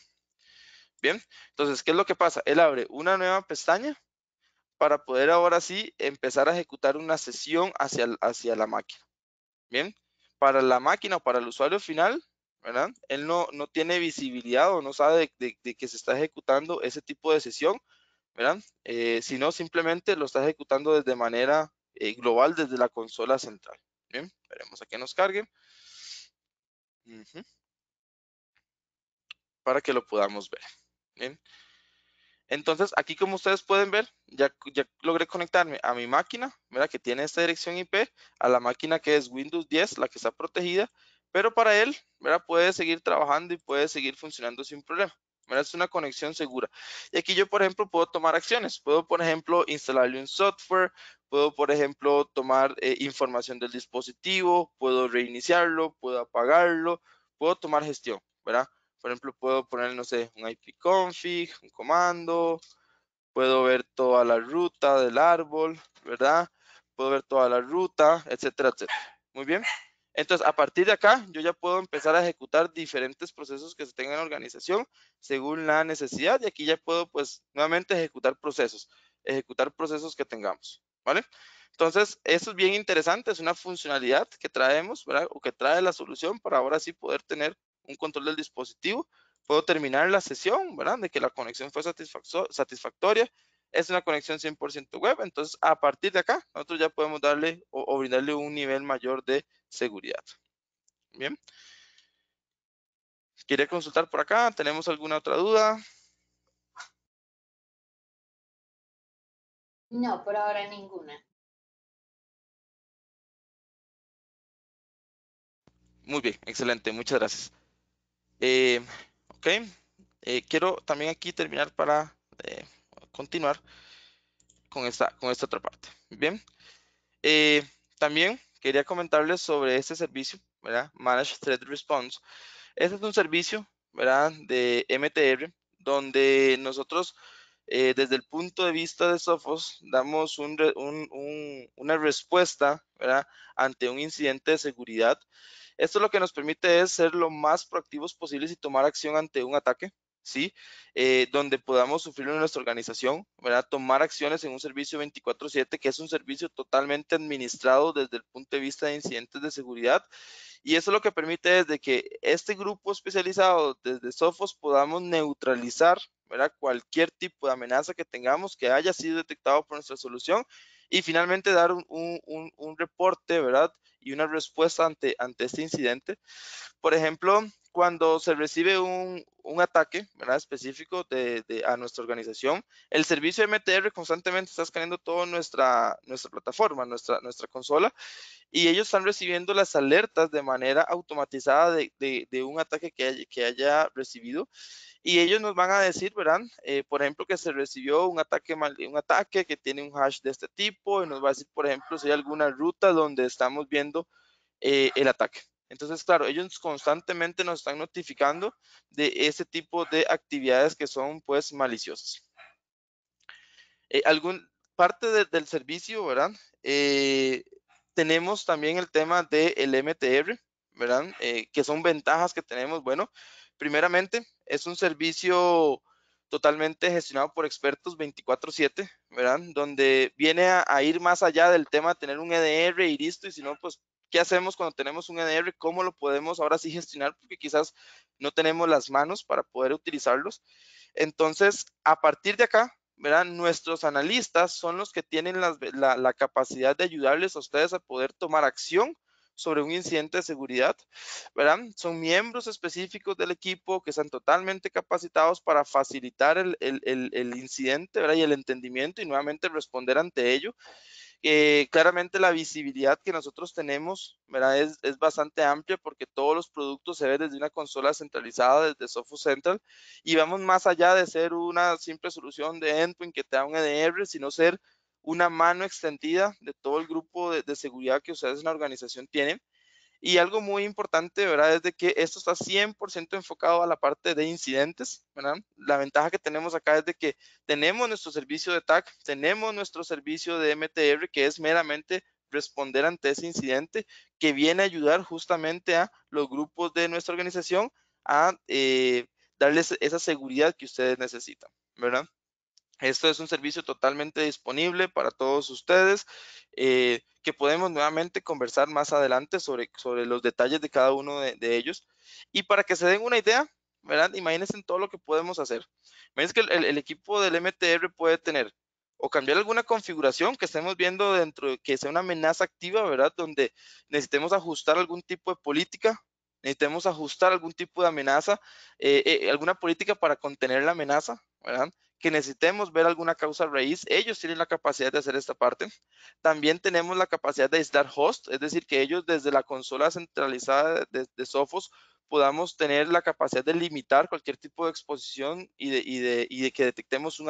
Bien, entonces, ¿qué es lo que pasa? Él abre una nueva pestaña para poder ahora sí empezar a ejecutar una sesión hacia, la máquina. Bien, para la máquina o para el usuario final, ¿verdad? Él no, no tiene visibilidad o no sabe de que se está ejecutando ese tipo de sesión ¿verdad? Eh, no simplemente lo está ejecutando desde manera eh, global desde la consola central. veremos a que nos cargue. Para que lo podamos ver. Entonces, aquí como ustedes pueden ver, ya, ya logré conectarme a mi máquina, mira que tiene esta dirección IP, a la máquina que es Windows 10, la que está protegida, pero para él, puede seguir trabajando y puede seguir funcionando sin problema. Es una conexión segura. Y aquí yo, por ejemplo, puedo tomar acciones. Puedo, por ejemplo, instalarle un software, puedo, por ejemplo, tomar eh, información del dispositivo, puedo reiniciarlo, puedo apagarlo, puedo tomar gestión, ¿verdad? Por ejemplo, puedo poner, no sé, un config, un comando, puedo ver toda la ruta del árbol, ¿verdad? Puedo ver toda la ruta, etcétera, etcétera. Muy bien. Entonces, a partir de acá, yo ya puedo empezar a ejecutar diferentes procesos que se tengan en la organización según la necesidad y aquí ya puedo, pues, nuevamente ejecutar procesos, ejecutar procesos que tengamos, ¿vale? Entonces, eso es bien interesante, es una funcionalidad que traemos, ¿verdad? O que trae la solución para ahora sí poder tener un control del dispositivo. Puedo terminar la sesión, ¿verdad? De que la conexión fue satisfactoria es una conexión 100% web. Entonces, a partir de acá, nosotros ya podemos darle o, brindarle un nivel mayor de seguridad. Bien. ¿Quiere consultar por acá? ¿Tenemos alguna otra duda? No, por ahora ninguna. Muy bien, excelente, muchas gracias. Eh, ok, eh, quiero también aquí terminar para eh, continuar con esta, con esta otra parte. Bien. Eh, también quería comentarles sobre este servicio, Manage Threat Response. Este es un servicio, ¿verdad? De MTR, donde nosotros, eh, desde el punto de vista de Sophos, damos una respuesta, Ante un incidente de seguridad. Esto lo que nos permite es ser lo más proactivos posibles y tomar acción ante un ataque, ¿sí? Eh, donde podamos sufrir en nuestra organización, ¿verdad? Tomar acciones en un servicio 24/7, que es un servicio totalmente administrado desde el punto de vista de incidentes de seguridad. Y eso lo que permite es que este grupo especializado desde Sofos podamos neutralizar, ¿verdad? Cualquier tipo de amenaza que tengamos que haya sido detectado por nuestra solución y finalmente dar un, un, un, reporte, ¿verdad? Y una respuesta ante, ante este incidente. Por ejemplo, cuando se recibe un, ataque ¿verdad? específico de, a nuestra organización, el servicio MTR constantemente está escaneando toda nuestra, nuestra plataforma, nuestra, nuestra consola, y ellos están recibiendo las alertas de manera automatizada de, de, un ataque que, que haya recibido. Y ellos nos van a decir, verán, eh, por ejemplo, que se recibió un ataque, un ataque que tiene un hash de este tipo, y nos va a decir, por ejemplo, si hay alguna ruta donde estamos viendo eh, el ataque. Entonces, claro, ellos constantemente nos están notificando de ese tipo de actividades que son pues maliciosas. Eh, parte del servicio, ¿verdad? Eh, tenemos también el tema del MTR, ¿verdad? Eh, que son ventajas que tenemos. Bueno, primeramente es un servicio totalmente gestionado por expertos 24/7, ¿verdad? Donde viene a, ir más allá del tema, de tener un EDR y listo, y si no, pues qué hacemos cuando tenemos un NR, cómo lo podemos ahora sí gestionar, porque quizás no tenemos las manos para poder utilizarlos. Entonces, a partir de acá, ¿verdad? nuestros analistas son los que tienen la, capacidad de ayudarles a ustedes a poder tomar acción sobre un incidente de seguridad, ¿verdad? Son miembros específicos del equipo que están totalmente capacitados para facilitar el, incidente, Y el entendimiento y nuevamente responder ante ello. Eh, claramente la visibilidad que nosotros tenemos Es, bastante amplia porque todos los productos se ven desde una consola centralizada, desde Software Central, y vamos más allá de ser una simple solución de endpoint que te da un EDR, sino ser una mano extendida de todo el grupo de, de seguridad que ustedes en la organización tienen y algo muy importante, ¿verdad? Es de que esto está 100% enfocado a la parte de incidentes, ¿verdad? La ventaja que tenemos acá es de que tenemos nuestro servicio de TAC, tenemos nuestro servicio de MTR, que es meramente responder ante ese incidente, que viene a ayudar justamente a los grupos de nuestra organización a eh, darles esa seguridad que ustedes necesitan, ¿verdad? Esto es un servicio totalmente disponible para todos ustedes. Eh, que podemos nuevamente conversar más adelante sobre, sobre los detalles de cada uno de, ellos. Y para que se den una idea, ¿verdad? Imagínense en todo lo que podemos hacer. Imagínense que el, equipo del MTR puede tener o cambiar alguna configuración que estemos viendo dentro, que sea una amenaza activa, ¿verdad? Donde necesitemos ajustar algún tipo de política, necesitemos ajustar algún tipo de amenaza, eh, eh, alguna política para contener la amenaza, ¿verdad? que necesitemos ver alguna causa raíz, ellos tienen la capacidad de hacer esta parte. También tenemos la capacidad de estar host, es decir, que ellos desde la consola centralizada de, Sophos podamos tener la capacidad de limitar cualquier tipo de exposición y de, que detectemos, un,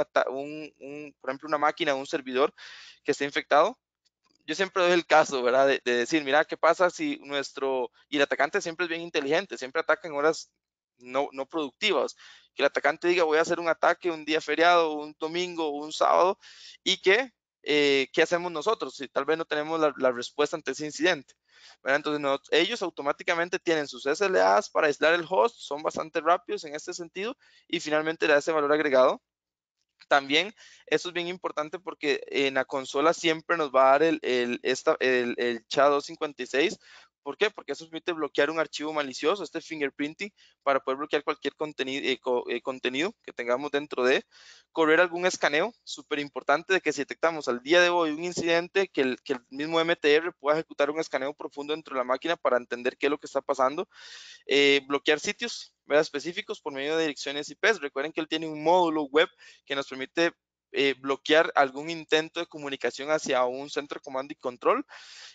por ejemplo, una máquina o un servidor que esté infectado. Yo siempre doy el caso, ¿verdad? De, de, decir, mira, ¿qué pasa si nuestro... Y el atacante siempre es bien inteligente, siempre ataca en horas no, no productivas. Que el atacante diga voy a hacer un ataque un día feriado, un domingo, un sábado y que eh, qué hacemos nosotros si tal vez no tenemos la, respuesta ante ese incidente. Bueno, entonces ellos automáticamente tienen sus SLAs para aislar el host, son bastante rápidos en este sentido y finalmente le da ese valor agregado. También eso es bien importante porque en la consola siempre nos va a dar el, el, el, el 256 ¿Por qué? Porque eso permite bloquear un archivo malicioso, este fingerprinting, para poder bloquear cualquier contenido, eh, eh, contenido que tengamos dentro de, correr algún escaneo, súper importante, de que si detectamos al día de hoy un incidente, que el, mismo MTR pueda ejecutar un escaneo profundo dentro de la máquina para entender qué es lo que está pasando, eh, bloquear sitios específicos por medio de direcciones IP. Recuerden que él tiene un módulo web que nos permite eh, bloquear algún intento de comunicación hacia un centro de comando y control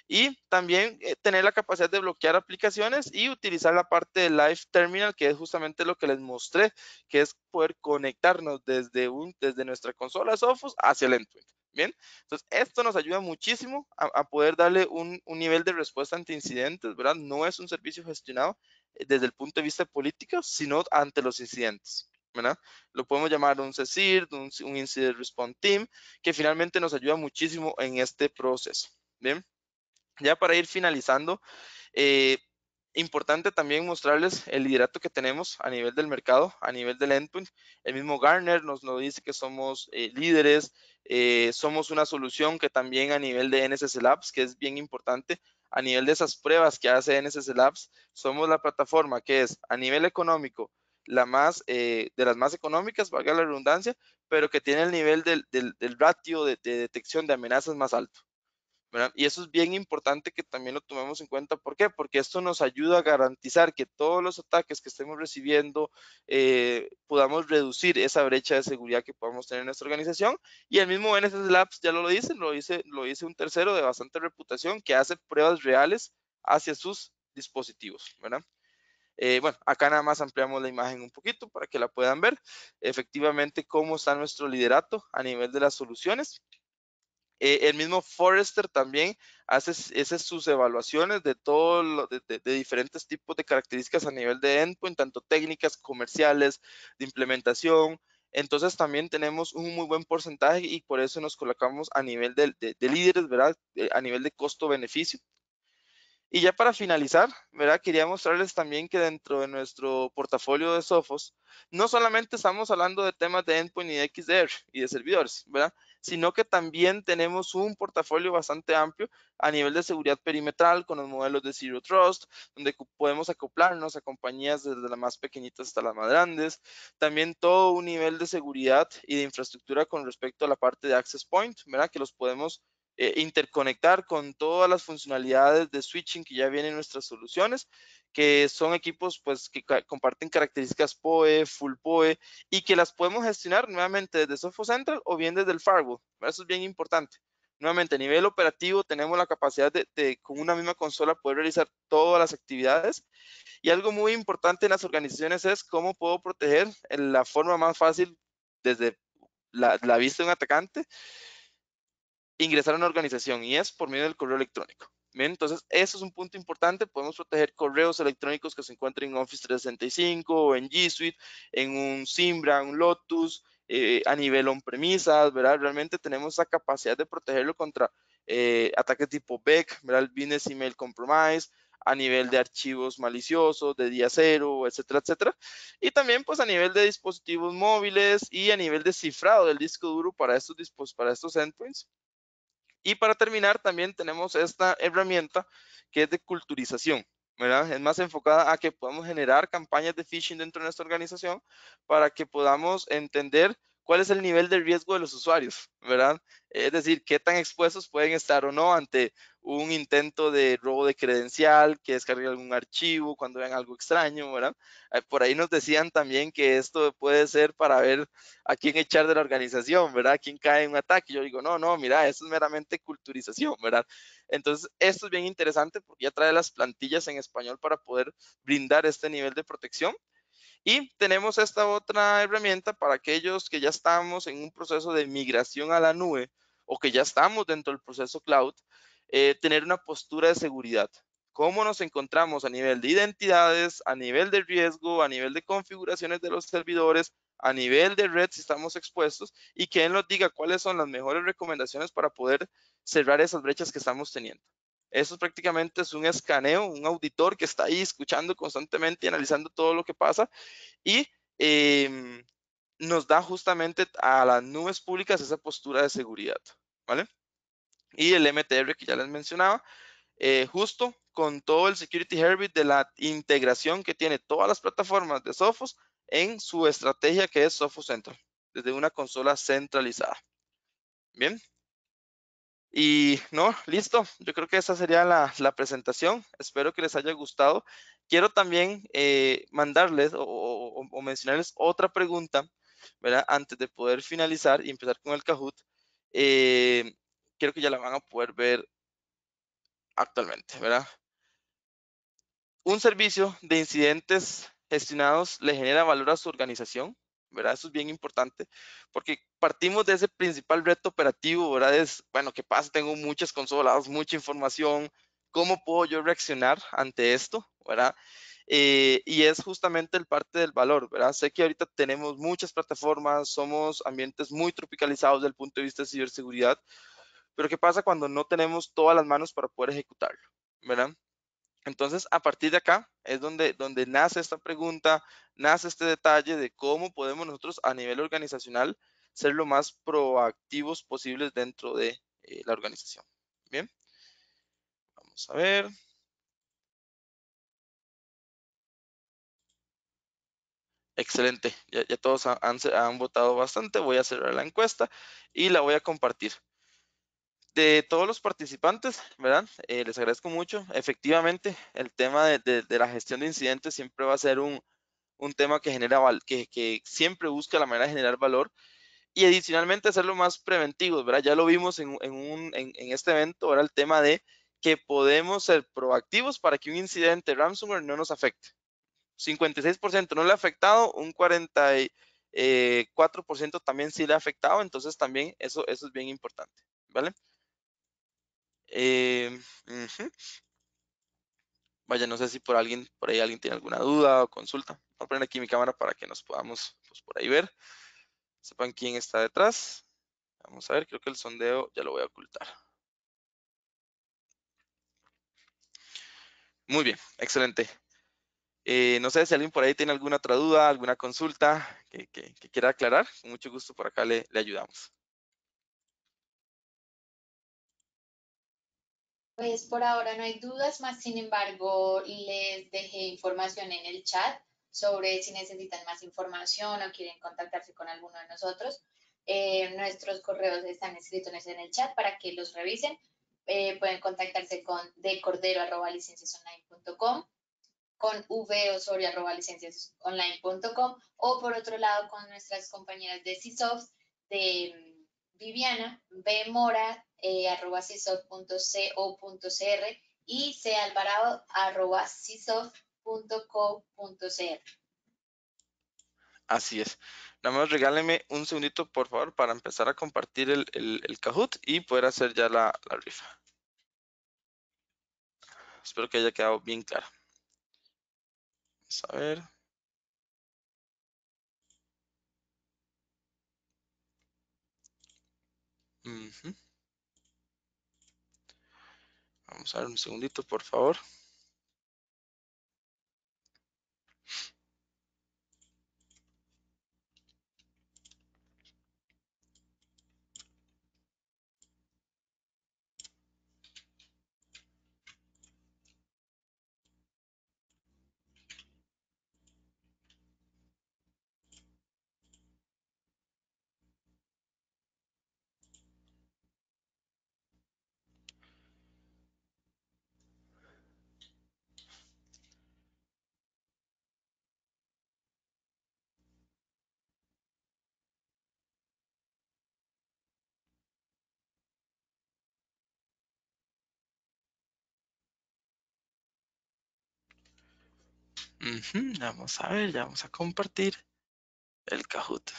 y también eh, tener la capacidad de bloquear aplicaciones y utilizar la parte de Live Terminal que es justamente lo que les mostré, que es poder conectarnos desde, un, desde nuestra consola Sophos hacia el endpoint. Bien, entonces esto nos ayuda muchísimo a, a poder darle un, un, nivel de respuesta ante incidentes, ¿verdad? No es un servicio gestionado eh, desde el punto de vista político, sino ante los incidentes. Lo podemos llamar un CECIR, un, Incident Response Team, que finalmente nos ayuda muchísimo en este proceso. Bien, ya para ir finalizando, eh, importante también mostrarles el liderato que tenemos a nivel del mercado, a nivel del endpoint. El mismo Garner nos lo dice que somos eh, líderes, eh, somos una solución que también a nivel de NSS Labs, que es bien importante, a nivel de esas pruebas que hace NSS Labs, somos la plataforma que es a nivel económico, la más, eh, de las más económicas, valga la redundancia, pero que tiene el nivel del, del, del ratio de, detección de amenazas más alto. Y eso es bien importante que también lo tomemos en cuenta. ¿Por qué? Porque esto nos ayuda a garantizar que todos los ataques que estemos recibiendo eh, podamos reducir esa brecha de seguridad que podamos tener en nuestra organización. Y el mismo NSS Labs ya lo dice, lo dice, lo dice un tercero de bastante reputación que hace pruebas reales hacia sus dispositivos, ¿verdad? Eh, bueno, acá nada más ampliamos la imagen un poquito para que la puedan ver. Efectivamente, cómo está nuestro liderato a nivel de las soluciones. Eh, el mismo Forrester también hace, sus evaluaciones de todo de, diferentes tipos de características a nivel de endpoint, tanto técnicas, comerciales, de implementación. Entonces también tenemos un muy buen porcentaje y por eso nos colocamos a nivel de, líderes, ¿verdad? Eh, a nivel de costo-beneficio. Y ya para finalizar, ¿verdad? quería mostrarles también que dentro de nuestro portafolio de Sophos, no solamente estamos hablando de temas de endpoint y de XDR y de servidores, ¿verdad? sino que también tenemos un portafolio bastante amplio a nivel de seguridad perimetral con los modelos de Zero Trust, donde podemos acoplarnos a compañías desde las más pequeñitas hasta las más grandes. También todo un nivel de seguridad y de infraestructura con respecto a la parte de Access Point, ¿verdad? que los podemos eh, interconectar con todas las funcionalidades de switching que ya vienen nuestras soluciones, que son equipos pues, que comparten características POE, full POE, y que las podemos gestionar nuevamente desde Software Central o bien desde el firewall. Eso es bien importante. Nuevamente, a nivel operativo tenemos la capacidad de, con una misma consola poder realizar todas las actividades. Y algo muy importante en las organizaciones es cómo puedo proteger en eh, la forma más fácil desde la vista de un atacante ingresar a una organización y es por medio del correo electrónico. Bien, entonces, eso es un punto importante. Podemos proteger correos electrónicos que se encuentren en Office 365 o en G Suite, en un Simbra, un Lotus, eh, a nivel on premises ¿verdad? Realmente tenemos la capacidad de protegerlo contra eh, ataques tipo BEC, ¿verdad? Business Email Compromise, a nivel de archivos maliciosos, de día cero, etcétera, etcétera. Y también pues a nivel de dispositivos móviles y a nivel de cifrado del disco duro para estos, para estos endpoints, y para terminar, también tenemos esta herramienta que es de culturización. ¿verdad? Es más enfocada a que podamos generar campañas de phishing dentro de nuestra organización para que podamos entender cuál es el nivel de riesgo de los usuarios, ¿verdad? Es decir, qué tan expuestos pueden estar o no ante un intento de robo de credencial, que descargue algún archivo cuando vean algo extraño, ¿verdad? Ah, por ahí nos decían también que esto puede ser para ver a quién echar de la organización, ¿verdad? A quién cae en un ataque. Yo digo, no, no, mira, eso es meramente culturización, ¿verdad? Entonces, esto es bien interesante porque ya trae las plantillas en español para poder brindar este nivel de protección y tenemos esta otra herramienta para aquellos que ya estamos en un proceso de migración a la nube o que ya estamos dentro del proceso cloud, eh, tener una postura de seguridad. ¿Cómo nos encontramos a nivel de identidades, a nivel de riesgo, a nivel de configuraciones de los servidores, a nivel de red si estamos expuestos y quien nos diga cuáles son las mejores recomendaciones para poder cerrar esas brechas que estamos teniendo. Eso prácticamente es un escaneo, un auditor que está ahí escuchando constantemente y analizando todo lo que pasa y em, nos da justamente a las nubes públicas esa postura de seguridad, ¿vale? Y el MTR que ya les mencionaba, eh, justo con todo el Security Herbit de la integración que tiene todas las plataformas de Sophos en su estrategia que es Sophos Central, desde una consola centralizada. Bien. Y no, listo. Yo creo que esa sería la, presentación. Espero que les haya gustado. Quiero también eh, mandarles o, mencionarles otra pregunta, ¿verdad? Antes de poder finalizar y empezar con el Kahoot. Eh, que ya la van a poder ver actualmente, ¿verdad? Un servicio de incidentes gestionados le genera valor a su organización. ¿verdad? Eso es bien importante porque partimos de ese principal reto operativo, ¿verdad? Es, bueno, ¿qué pasa? Tengo muchas consolas, mucha información, ¿cómo puedo yo reaccionar ante esto, ¿verdad? Eh, y es justamente el parte del valor, ¿verdad? Sé que ahorita tenemos muchas plataformas, somos ambientes muy tropicalizados desde el punto de vista de ciberseguridad, pero ¿qué pasa cuando no tenemos todas las manos para poder ejecutarlo, ¿verdad? Entonces, a partir de acá es donde, donde nace esta pregunta, nace este detalle de cómo podemos nosotros a nivel organizacional ser lo más proactivos posibles dentro de eh, la organización. Bien, vamos a ver. Excelente, ya, todos han votado bastante. Voy a cerrar la encuesta y la voy a compartir de todos los participantes, ¿verdad? Eh, les agradezco mucho. Efectivamente, el tema de, la gestión de incidentes siempre va a ser un, tema que genera que, siempre busca la manera de generar valor y adicionalmente hacerlo más preventivo, ¿verdad? Ya lo vimos en, este evento, era el tema de que podemos ser proactivos para que un incidente ransomware no nos afecte. 56% no le ha afectado, un 44% eh, también sí le ha afectado, entonces también eso, eso es bien importante, ¿vale? Eh, Vaya, no sé si por alguien, por ahí alguien tiene alguna duda o consulta. Voy a poner aquí mi cámara para que nos podamos pues, por ahí ver. Sepan quién está detrás. Vamos a ver, creo que el sondeo ya lo voy a ocultar. Muy bien, excelente. Eh, no sé si alguien por ahí tiene alguna otra duda, alguna consulta que, quiera aclarar. Con mucho gusto por acá le ayudamos. Pues por ahora no hay dudas, más sin embargo les dejé información en el chat sobre si necesitan más información o quieren contactarse con alguno de nosotros. Eh, nuestros correos están escritos en el chat para que los revisen. Eh, pueden contactarse con decordero.licenciasonline.com, con vosoria.licenciasonline.com o por otro lado con nuestras compañeras de CISOFT, de mm, Viviana, B. Mora, eh, arroba cisoft.co.cr y calvarado arroba cisoft.co.cr. Así es. Nada más regáleme un segundito, por favor, para empezar a compartir el, el, y poder hacer ya la, rifa. Espero que haya quedado bien claro. Vamos a ver. Mhm. Vamos a ver un segundito, por favor. vamos a ver, ya vamos a compartir el Kahoot.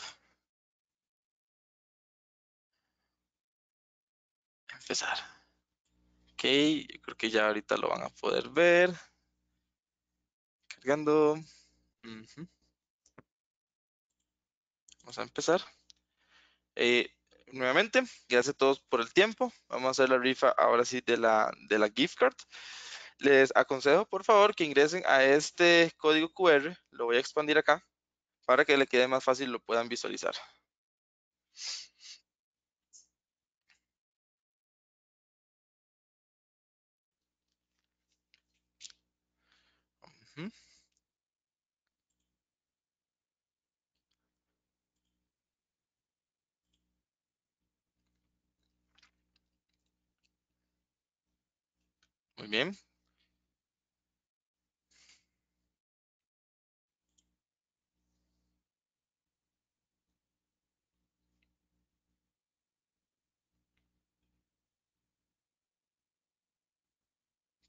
Empezar. Ok, yo creo que ya ahorita lo van a poder ver. Cargando. Vamos a empezar. Eh, nuevamente, gracias a todos por el tiempo. Vamos a hacer la rifa ahora sí de la, de la gift card. Les aconsejo, por favor, que ingresen a este código QR. Lo voy a expandir acá para que le quede más fácil lo puedan visualizar. Muy bien,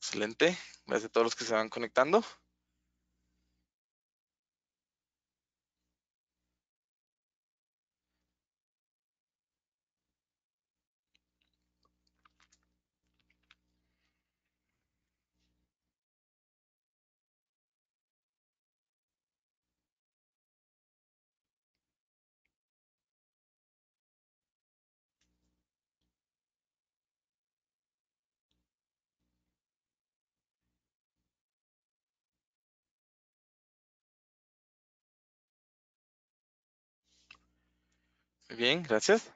Excelente. Gracias a todos los que se van conectando. bien, gracias.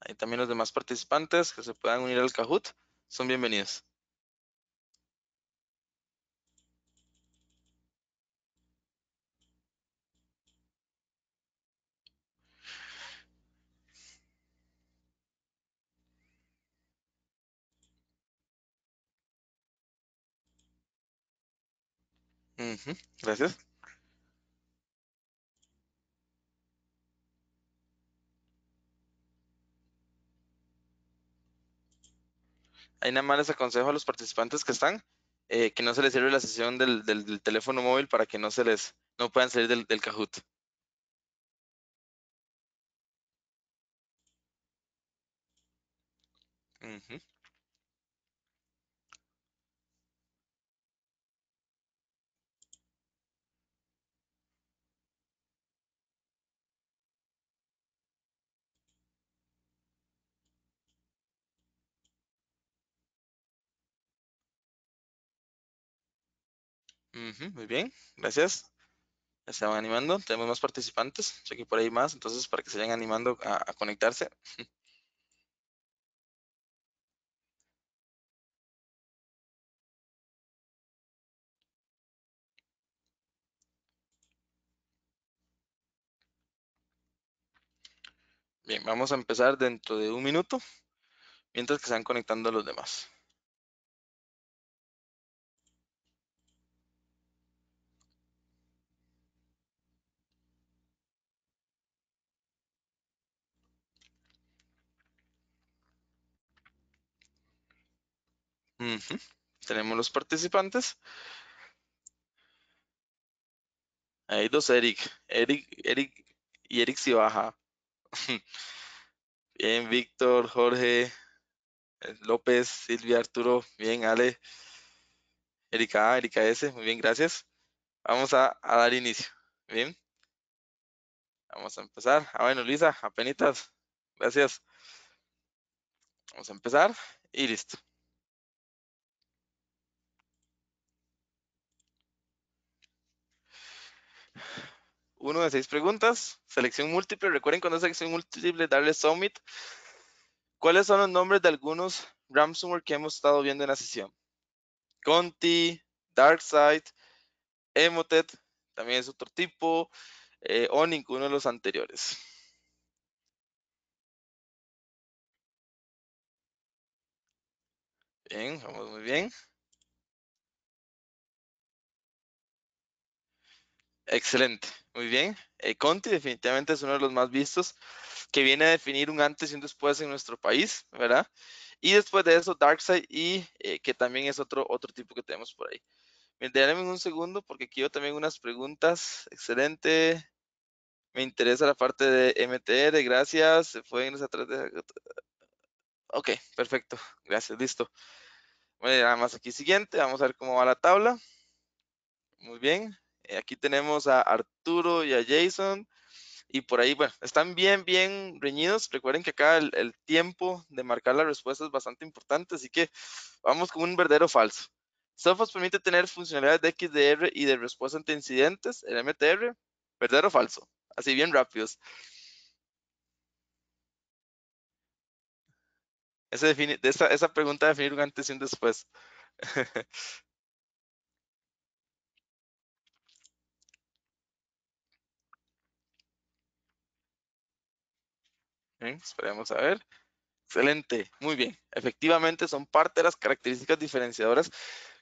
Ahí también los demás participantes que se puedan unir al cajut son bienvenidos. gracias. Ahí nada más les aconsejo a los participantes que están eh, que no se les sirve la sesión del, teléfono móvil para que no se les no puedan salir del, del Kahoot. muy bien, gracias. Ya se van animando, tenemos más participantes, aquí por ahí más, entonces para que se vayan animando a, conectarse. Bien, vamos a empezar dentro de un minuto, mientras que se van conectando los demás. Tenemos los participantes. ahí dos Eric. Eric, Eric y Eric si baja. Bien, Víctor, Jorge, eh, López, Silvia, Arturo. Bien, Ale. Erika Erika S. Muy bien, gracias. Vamos a, dar inicio. Bien. Vamos a empezar. Ah, bueno, Luisa, apenitas. Gracias. Vamos a empezar y listo. uno de seis preguntas, selección múltiple. Recuerden cuando es selección múltiple, darle Summit. ¿Cuáles son los nombres de algunos ransomware que hemos estado viendo en la sesión? Conti, Darkside, Emotet, también es otro tipo, eh, o ninguno de los anteriores. Bien, vamos muy bien. Excelente. Muy bien. Eh, Conti definitivamente es uno de los más vistos, que viene a definir un antes y un después en nuestro país, ¿verdad? Y después de eso, Darkseid, y eh, que también es otro, otro tipo que tenemos por ahí. Déjenme un segundo porque quiero también unas preguntas. Excelente. Me interesa la parte de MTR, gracias. Se pueden irse atrás de... Ok, perfecto. Gracias, listo. Bueno, nada más aquí siguiente. Vamos a ver cómo va la tabla. Muy bien. Eh, aquí tenemos a Arturo y a Jason. Y por ahí, bueno, están bien, bien reñidos. Recuerden que acá el, tiempo de marcar la respuesta es bastante importante, así que vamos con un verdadero o falso. Sophos permite tener funcionalidades de XDR y de respuesta ante incidentes, el MTR. ¿Verdadero o falso? Así bien rápidos. esa, esa pregunta definir un antes y un después. ¿eh? Esperemos a ver. Excelente, muy bien. Efectivamente, son parte de las características diferenciadoras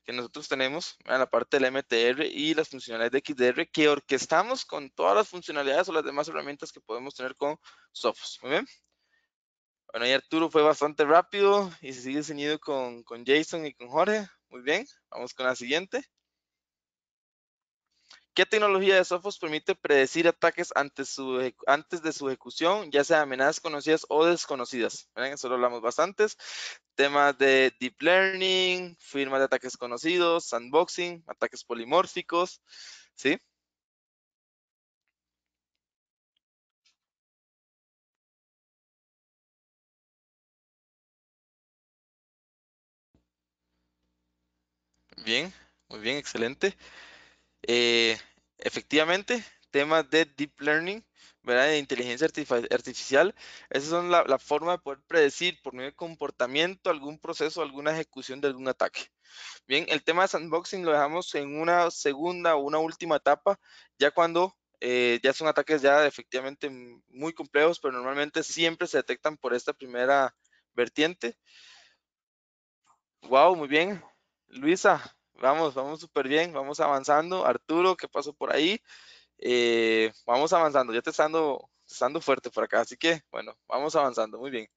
que nosotros tenemos en la parte del MTR y las funcionalidades de XDR que orquestamos con todas las funcionalidades o las demás herramientas que podemos tener con Sophos. Muy bien. Bueno, y Arturo fue bastante rápido y se sigue ceñido con, con Jason y con Jorge. Muy bien, vamos con la siguiente. ¿Qué tecnología de Sophos permite predecir ataques antes, de su ejecución, ya sea amenazas conocidas o desconocidas? Eso lo hablamos bastantes. Temas de deep learning, firmas de ataques conocidos, sandboxing, ataques polimórficos, ¿sí? Bien, muy bien, excelente. Eh, efectivamente, temas de deep learning, ¿verdad? de inteligencia artificial, esas son la, forma de poder predecir por medio de comportamiento algún proceso, alguna ejecución de algún ataque. Bien, el tema de sandboxing lo dejamos en una segunda o una última etapa, ya cuando eh, ya son ataques ya efectivamente muy complejos, pero normalmente siempre se detectan por esta primera vertiente. Wow, muy bien. Luisa, Vamos, vamos súper bien, vamos avanzando. Arturo, ¿qué pasó por ahí? Eh, vamos avanzando, ya te estando fuerte por acá, así que bueno, vamos avanzando, muy bien.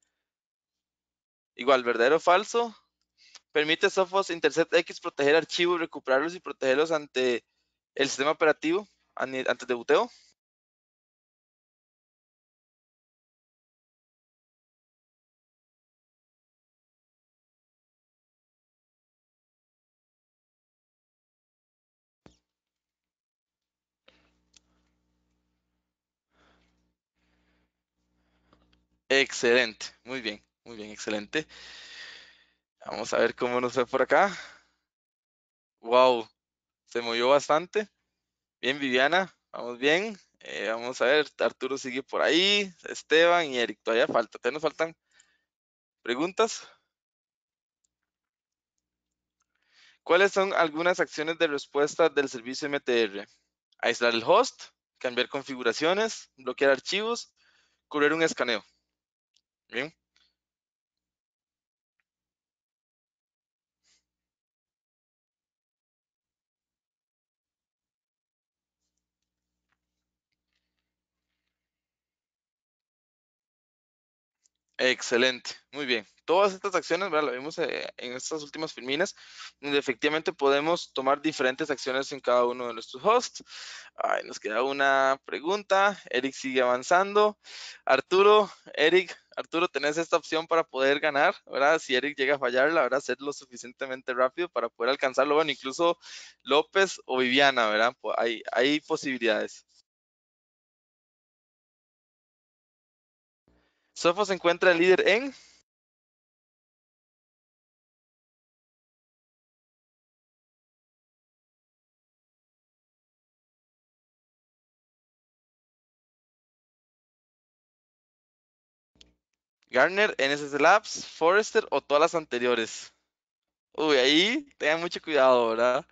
Igual, verdadero o falso, permite Sophos Intercept X proteger archivos, recuperarlos y protegerlos ante el sistema operativo, ¿Antes de buteo. Excelente, muy bien, muy bien, excelente. Vamos a ver cómo nos ve por acá. Wow, se movió bastante. Bien, Viviana, vamos bien. Eh, vamos a ver, Arturo sigue por ahí, Esteban y Eric, todavía falta. ¿Te nos faltan preguntas? ¿Cuáles son algunas acciones de respuesta del servicio MTR? Aislar el host, cambiar configuraciones, bloquear archivos, cubrir un escaneo. ¿Bien? Excelente, muy bien. Todas estas acciones, ¿verdad? Lo vimos eh, en estas últimas filminas, donde efectivamente podemos tomar diferentes acciones en cada uno de nuestros hosts. Ay, nos queda una pregunta. Eric sigue avanzando. Arturo, Eric, Arturo, tenés esta opción para poder ganar, ¿verdad? Si Eric llega a fallar, la verdad, hacerlo lo suficientemente rápido para poder alcanzarlo. Bueno, incluso López o Viviana, ¿verdad? Pues hay posibilidades. Sofos se encuentra líder en Garner, NSS Labs, Forrester o todas las anteriores. Uy, ahí tengan mucho cuidado, ¿verdad?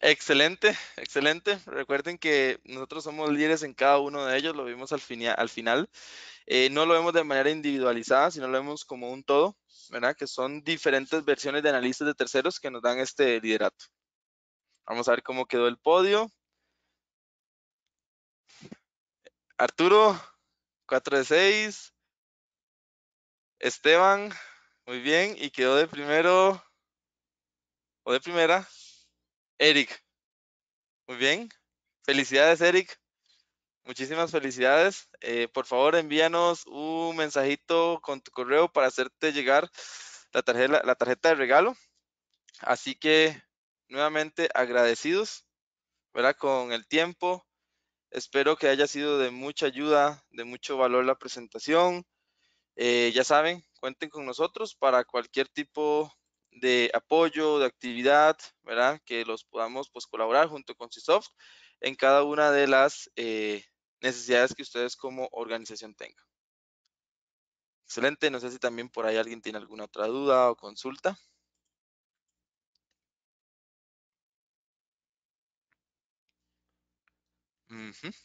Excelente, excelente. Recuerden que nosotros somos líderes en cada uno de ellos, lo vimos al, al final. Eh, no lo vemos de manera individualizada, sino lo vemos como un todo, ¿verdad? Que son diferentes versiones de analistas de terceros que nos dan este liderato. Vamos a ver cómo quedó el podio. Arturo, 4 de 6. Esteban, muy bien. Y quedó de primero, o de primera, Eric. Muy bien. Felicidades, Eric. Muchísimas felicidades. Eh, por favor, envíanos un mensajito con tu correo para hacerte llegar la tarjeta, la tarjeta de regalo. Así que, nuevamente, agradecidos, Con el tiempo. Espero que haya sido de mucha ayuda, de mucho valor la presentación. Eh, ya saben, cuenten con nosotros para cualquier tipo de apoyo, de actividad, ¿verdad? Que los podamos pues colaborar junto con CISOFT en cada una de las eh, necesidades que ustedes como organización tengan. Excelente, no sé si también por ahí alguien tiene alguna otra duda o consulta.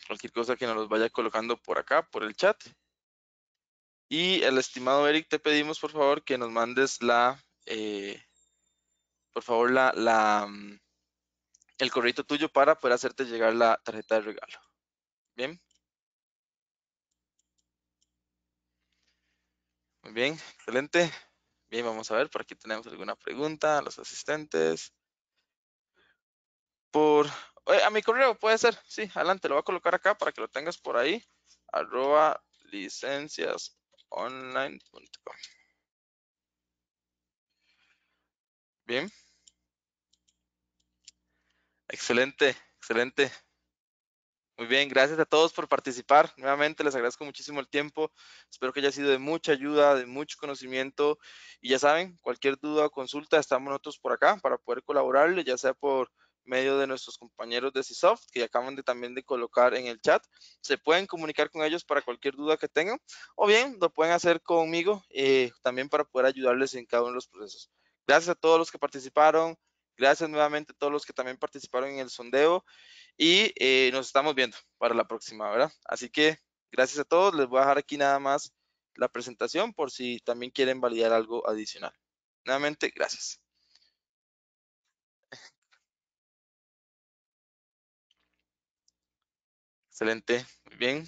Cualquier cosa que nos los vaya colocando por acá, por el chat. Y el estimado Eric, te pedimos por favor que nos mandes la eh, por favor, la, la, mm, el correo tuyo para poder hacerte llegar la tarjeta de regalo. Bien. Muy bien, excelente. Bien, vamos a ver, por aquí tenemos alguna pregunta a los asistentes. Por, eh, a mi correo puede ser, sí, adelante, lo voy a colocar acá para que lo tengas por ahí, arroba licenciasonline.com. Bien. Excelente, excelente. Muy bien, gracias a todos por participar. Nuevamente les agradezco muchísimo el tiempo. Espero que haya sido de mucha ayuda, de mucho conocimiento. Y ya saben, cualquier duda o consulta, estamos nosotros por acá para poder colaborarle, ya sea por medio de nuestros compañeros de CISOFT, que acaban de, también de colocar en el chat. Se pueden comunicar con ellos para cualquier duda que tengan, o bien lo pueden hacer conmigo eh, también para poder ayudarles en cada uno de los procesos. Gracias a todos los que participaron. Gracias nuevamente a todos los que también participaron en el sondeo y eh, nos estamos viendo para la próxima, ¿verdad? Así que gracias a todos. Les voy a dejar aquí nada más la presentación por si también quieren validar algo adicional. Nuevamente, gracias. Excelente, muy bien.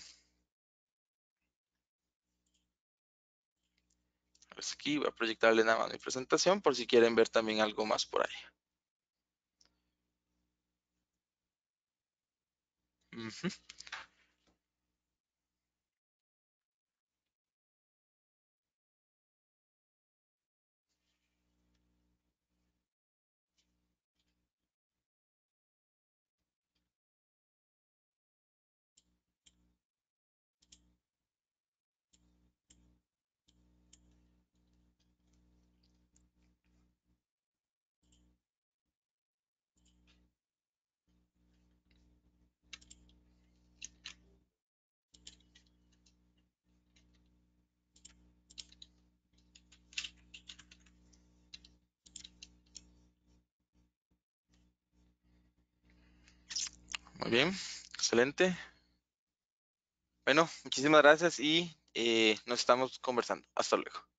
Pues, aquí voy a proyectarle nada más mi presentación por si quieren ver también algo más por ahí. bien, excelente. Bueno, muchísimas gracias y eh, nos estamos conversando. Hasta luego.